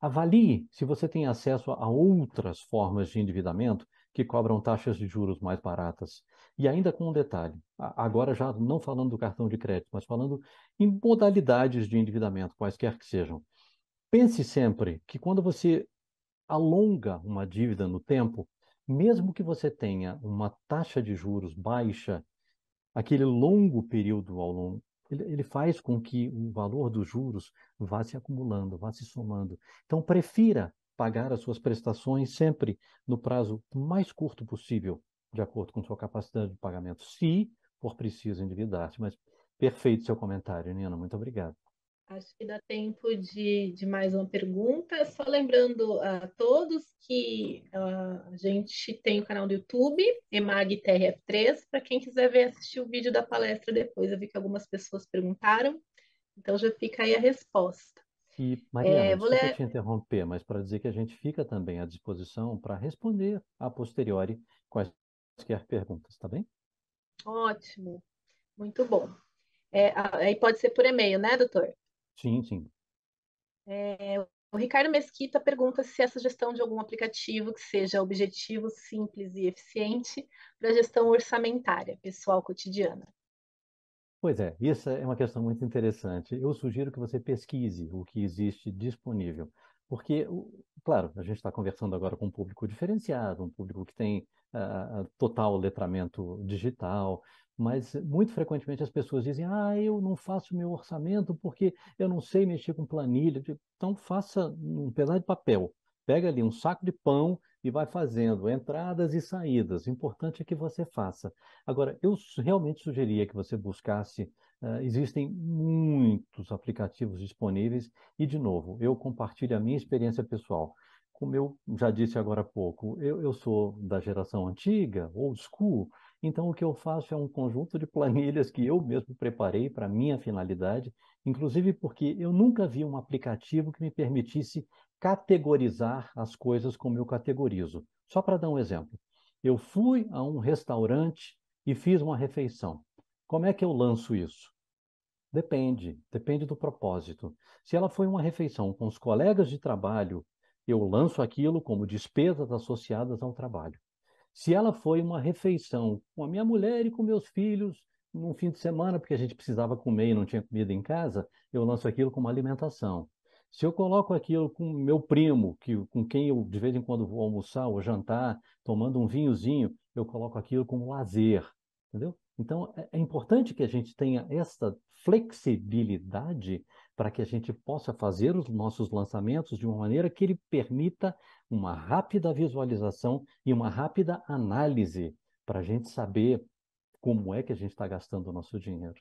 Speaker 2: Avalie se você tem acesso a outras formas de endividamento que cobram taxas de juros mais baratas. E ainda com um detalhe, agora já não falando do cartão de crédito, mas falando em modalidades de endividamento, quaisquer que sejam. Pense sempre que quando você alonga uma dívida no tempo, mesmo que você tenha uma taxa de juros baixa, aquele longo período ao longo, ele, ele faz com que o valor dos juros vá se acumulando, vá se somando. Então, prefira pagar as suas prestações sempre no prazo mais curto possível, de acordo com sua capacidade de pagamento, se for preciso endividar-se. Mas perfeito seu comentário, Nina, muito obrigado.
Speaker 3: Acho que dá tempo de, de mais uma pergunta. Só lembrando a todos que ah, a gente tem o canal do YouTube, EMAGTRF3, para quem quiser ver assistir o vídeo da palestra depois. Eu vi que algumas pessoas perguntaram, então já fica aí a resposta.
Speaker 2: E, Mariana, é, vou ler... te interromper, mas para dizer que a gente fica também à disposição para responder a posteriori quaisquer perguntas, tá bem?
Speaker 3: Ótimo, muito bom. É, aí pode ser por e-mail, né, doutor? Sim, sim. É, o Ricardo Mesquita pergunta se a sugestão de algum aplicativo que seja objetivo, simples e eficiente para a gestão orçamentária, pessoal cotidiana.
Speaker 2: Pois é, isso é uma questão muito interessante. Eu sugiro que você pesquise o que existe disponível, porque, claro, a gente está conversando agora com um público diferenciado, um público que tem uh, total letramento digital, mas eh, muito frequentemente as pessoas dizem: ah, eu não faço meu orçamento porque eu não sei mexer com planilha. Tipo, então faça um pedaço de papel, pega ali um saco de pão e vai fazendo entradas e saídas. O importante é que você faça. Agora, eu realmente sugeria que você buscasse. Uh, existem muitos aplicativos disponíveis e, de novo, eu compartilho a minha experiência pessoal como eu já disse agora há pouco, eu, eu, sou da geração antiga, old school, então, o que eu faço é um conjunto de planilhas que eu mesmo preparei para minha finalidade, inclusive porque eu nunca vi um aplicativo que me permitisse categorizar as coisas como eu categorizo. Só para dar um exemplo, eu fui a um restaurante e fiz uma refeição. Como é que eu lanço isso? Depende, depende do propósito. Se ela foi uma refeição com os colegas de trabalho, eu lanço aquilo como despesas associadas ao trabalho. Se ela foi uma refeição com a minha mulher e com meus filhos num fim de semana, porque a gente precisava comer e não tinha comida em casa, eu lanço aquilo como alimentação. Se eu coloco aquilo com meu primo, que, com quem eu de vez em quando vou almoçar ou jantar, tomando um vinhozinho, eu coloco aquilo como lazer, entendeu? Então é, é importante que a gente tenha essa flexibilidade para que a gente possa fazer os nossos lançamentos de uma maneira que ele permita uma rápida visualização e uma rápida análise para a gente saber como é que a gente está gastando o nosso dinheiro.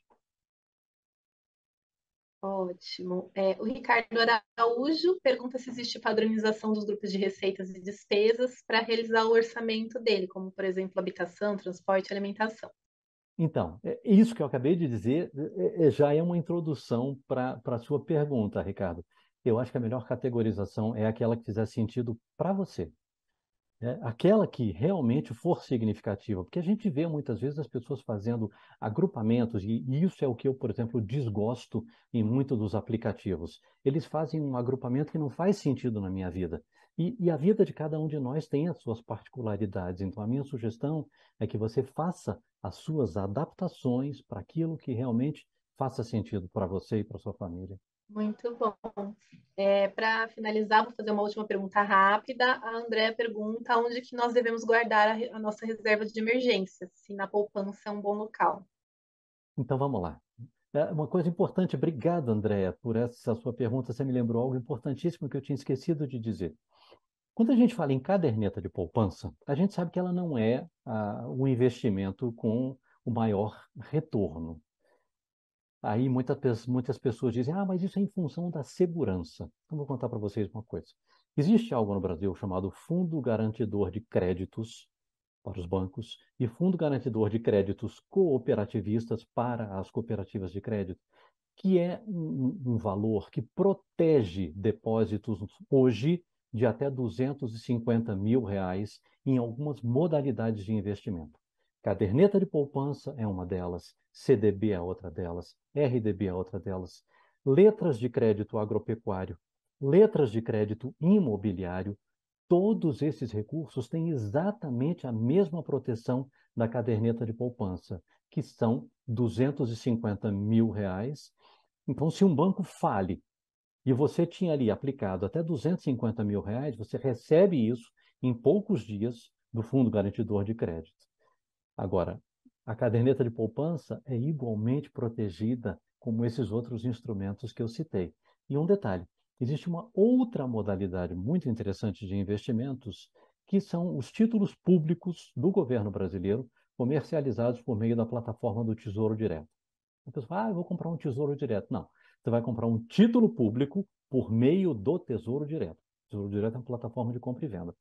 Speaker 3: Ótimo. É, o Ricardo Araújo pergunta se existe padronização dos grupos de receitas e despesas para realizar o orçamento dele, como, por exemplo, habitação, transporte e alimentação.
Speaker 2: Então, é, é isso que eu acabei de dizer é, já é uma introdução para a sua pergunta, Ricardo. Eu acho que a melhor categorização é aquela que fizer sentido para você. É aquela que realmente for significativa, porque a gente vê muitas vezes as pessoas fazendo agrupamentos, e isso é o que eu, por exemplo, desgosto em muitos dos aplicativos. Eles fazem um agrupamento que não faz sentido na minha vida. E, e, a vida de cada um de nós tem as suas particularidades. Então, a minha sugestão é que você faça as suas adaptações para aquilo que realmente faça sentido para você e para sua família.
Speaker 3: Muito bom. É, para finalizar, vou fazer uma última pergunta rápida. A Andréa pergunta onde que nós devemos guardar a, a nossa reserva de emergência, se na poupança é um bom local.
Speaker 2: Então, vamos lá. É, uma coisa importante, obrigado, Andréa, por essa sua pergunta. Você me lembrou algo importantíssimo que eu tinha esquecido de dizer. Quando a gente fala em caderneta de poupança, a gente sabe que ela não é ah, um investimento com o maior retorno. Aí muitas, muitas pessoas dizem, ah, mas isso é em função da segurança. Então vou contar para vocês uma coisa. Existe algo no Brasil chamado Fundo Garantidor de Créditos para os bancos e Fundo Garantidor de Créditos Cooperativistas para as cooperativas de crédito, que é um, um valor que protege depósitos hoje de até 250 mil reais em algumas modalidades de investimento. Caderneta de poupança é uma delas, CDB é outra delas, RDB é outra delas, letras de crédito agropecuário, letras de crédito imobiliário, todos esses recursos têm exatamente a mesma proteção da caderneta de poupança, que são 250 mil reais. Então, se um banco fale e você tinha ali aplicado até 250 mil reais, você recebe isso em poucos dias do Fundo Garantidor de Crédito. Agora, a caderneta de poupança é igualmente protegida como esses outros instrumentos que eu citei. E um detalhe, existe uma outra modalidade muito interessante de investimentos, que são os títulos públicos do governo brasileiro comercializados por meio da plataforma do Tesouro Direto. A pessoa fala, ah, eu vou comprar um Tesouro Direto. Não, você vai comprar um título público por meio do Tesouro Direto. O Tesouro Direto é uma plataforma de compra e venda.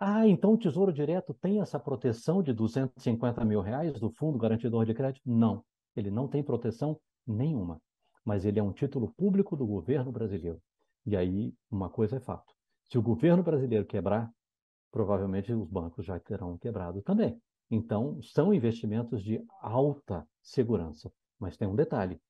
Speaker 2: Ah, então o Tesouro Direto tem essa proteção de 250 mil reais do Fundo Garantidor de Crédito? Não, ele não tem proteção nenhuma, mas ele é um título público do governo brasileiro. E aí, uma coisa é fato: se o governo brasileiro quebrar, provavelmente os bancos já terão quebrado também. Então, são investimentos de alta segurança. Mas tem um detalhe: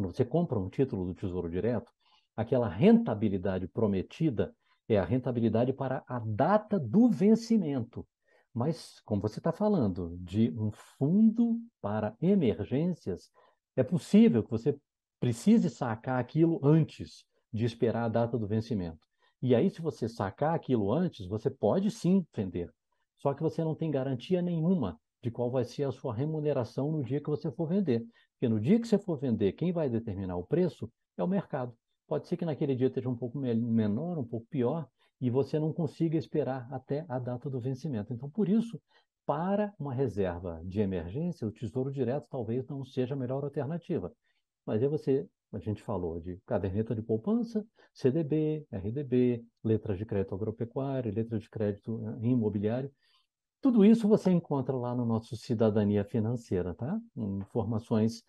Speaker 2: quando você compra um título do Tesouro Direto, aquela rentabilidade prometida é a rentabilidade para a data do vencimento. Mas, como você está falando de um fundo para emergências, é possível que você precise sacar aquilo antes de esperar a data do vencimento. E aí, se você sacar aquilo antes, você pode sim vender. Só que você não tem garantia nenhuma de qual vai ser a sua remuneração no dia que você for vender. Porque no dia que você for vender, quem vai determinar o preço é o mercado. Pode ser que naquele dia esteja um pouco menor, um pouco pior, e você não consiga esperar até a data do vencimento. Então, por isso, para uma reserva de emergência, o Tesouro Direto talvez não seja a melhor alternativa. Mas aí você, a gente falou de caderneta de poupança, CDB, RDB, letras de crédito agropecuário, letras de crédito eh, imobiliário. Tudo isso você encontra lá no nosso Cidadania Financeira, tá? Informações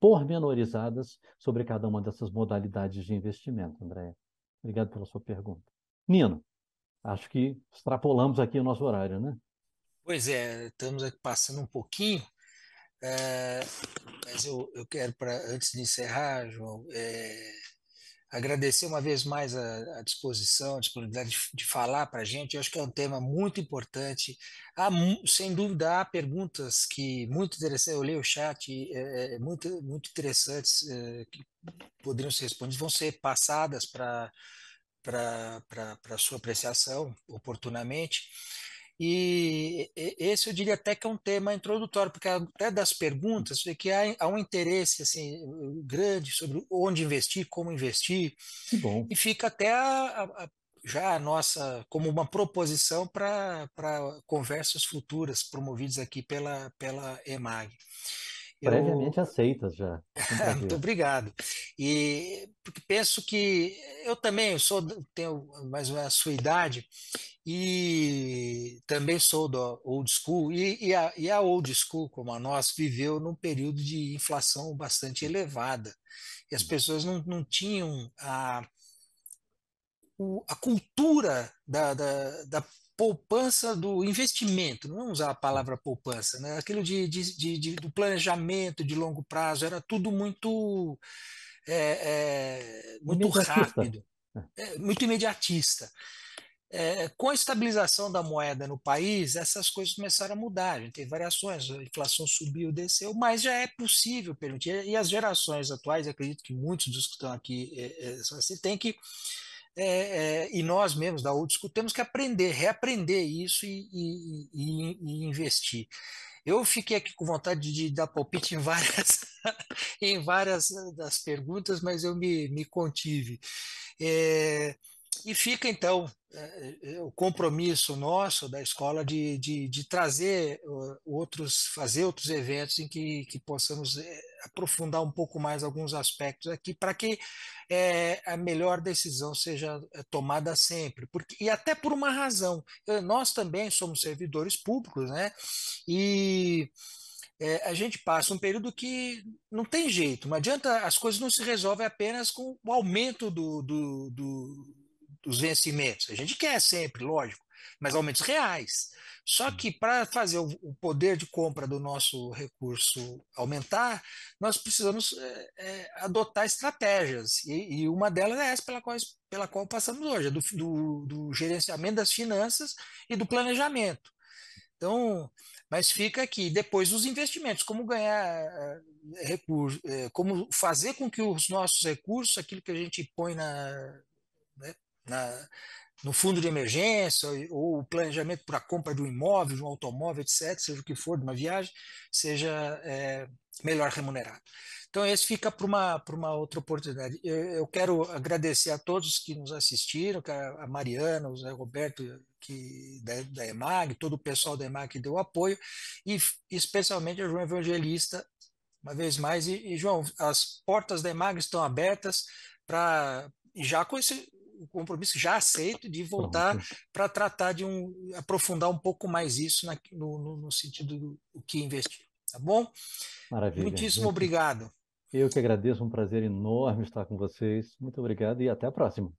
Speaker 2: pormenorizadas sobre cada uma dessas modalidades de investimento, André. Obrigado pela sua pergunta. Nino, acho que extrapolamos aqui o nosso horário, né? Pois é, estamos
Speaker 1: aqui passando um pouquinho, é, mas eu, eu quero, para antes de encerrar, João, é, agradecer uma vez mais a, a disposição, a disponibilidade de, de falar para a gente. Eu acho que é um tema muito importante. Há, sem dúvida, há perguntas que muito interessantes. Eu li o chat, é, é, é, muito, muito interessantes, é, que poderiam ser respondidas, vão ser passadas para para sua apreciação oportunamente. E esse eu diria até que é um tema introdutório, porque até das perguntas, é que há, um interesse assim, grande sobre onde investir, como investir, e fica até a, a, já a nossa, como uma proposição para conversas futuras promovidas aqui pela, pela EMAG.
Speaker 2: Previamente eu... aceitas já. Muito
Speaker 1: obrigado. E porque penso que eu também sou tenho mais ou menos a sua idade e também sou do old school e, e, a, e a old school como a nossa viveu num período de inflação bastante elevada e as hum. pessoas não, não tinham a a cultura da, da, da, poupança do investimento, não vamos usar a palavra poupança, né? aquilo de, de, de, de, do planejamento de longo prazo, era tudo muito é é, é, é, muito rápido, é, muito imediatista. com a estabilização da moeda no país, essas coisas começaram a mudar. A gente tem variações, a inflação subiu, desceu, mas já é possível permitir. E as gerações atuais, acredito que muitos dos que estão aqui, você é, assim, tem que é, é, e nós mesmos da UDSCO temos que aprender, reaprender isso e, e, e, e investir. Eu fiquei aqui com vontade de dar palpite em várias, em várias das perguntas, mas eu me, me contive. É, e fica, então, é, é, é, o compromisso nosso da escola de, de, de trazer outros, fazer outros eventos em que, que, possamos aprofundar um pouco mais alguns aspectos aqui, para que é, a melhor decisão seja tomada sempre. Porque, e até por uma razão, nós também somos servidores públicos, né? E. É, a gente passa um período que não tem jeito, não adianta, as coisas não se resolvem apenas com o aumento do, do, do os vencimentos. A gente quer sempre, lógico, mas aumentos reais. Só que para fazer o poder de compra do nosso recurso aumentar, nós precisamos é, é, adotar estratégias. E, e, uma delas é essa pela qual, pela qual passamos hoje, é do, do, do gerenciamento das finanças e do planejamento. Então, mas fica aqui. Depois, os investimentos, como ganhar é, recursos, é, como fazer com que os nossos recursos, aquilo que a gente põe na, na, no fundo de emergência ou o planejamento para a compra de um imóvel, de um automóvel, etc., seja o que for, de uma viagem, seja é, melhor remunerado. Então, esse fica para uma, uma outra oportunidade. Eu, eu, quero agradecer a todos que nos assistiram, a Mariana, o Zé Roberto que, da, da EMAG, todo o pessoal da EMAG que deu apoio, e especialmente a João Evangelista, uma vez mais. E, e João, as portas da EMAG estão abertas para já com esse, o compromisso já aceito de voltar para tratar de um, aprofundar um pouco mais isso na, no, no, sentido do, do que investir. Tá bom?
Speaker 2: Maravilha. Muitíssimo
Speaker 1: obrigado.
Speaker 2: Eu que agradeço, um prazer enorme estar com vocês. Muito obrigado e até a próxima.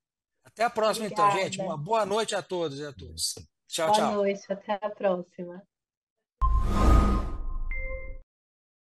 Speaker 1: Até a próxima, então, Obrigada. então, gente. Uma boa noite a todos e a todos Tchau, boa tchau. Boa
Speaker 3: noite, até a próxima.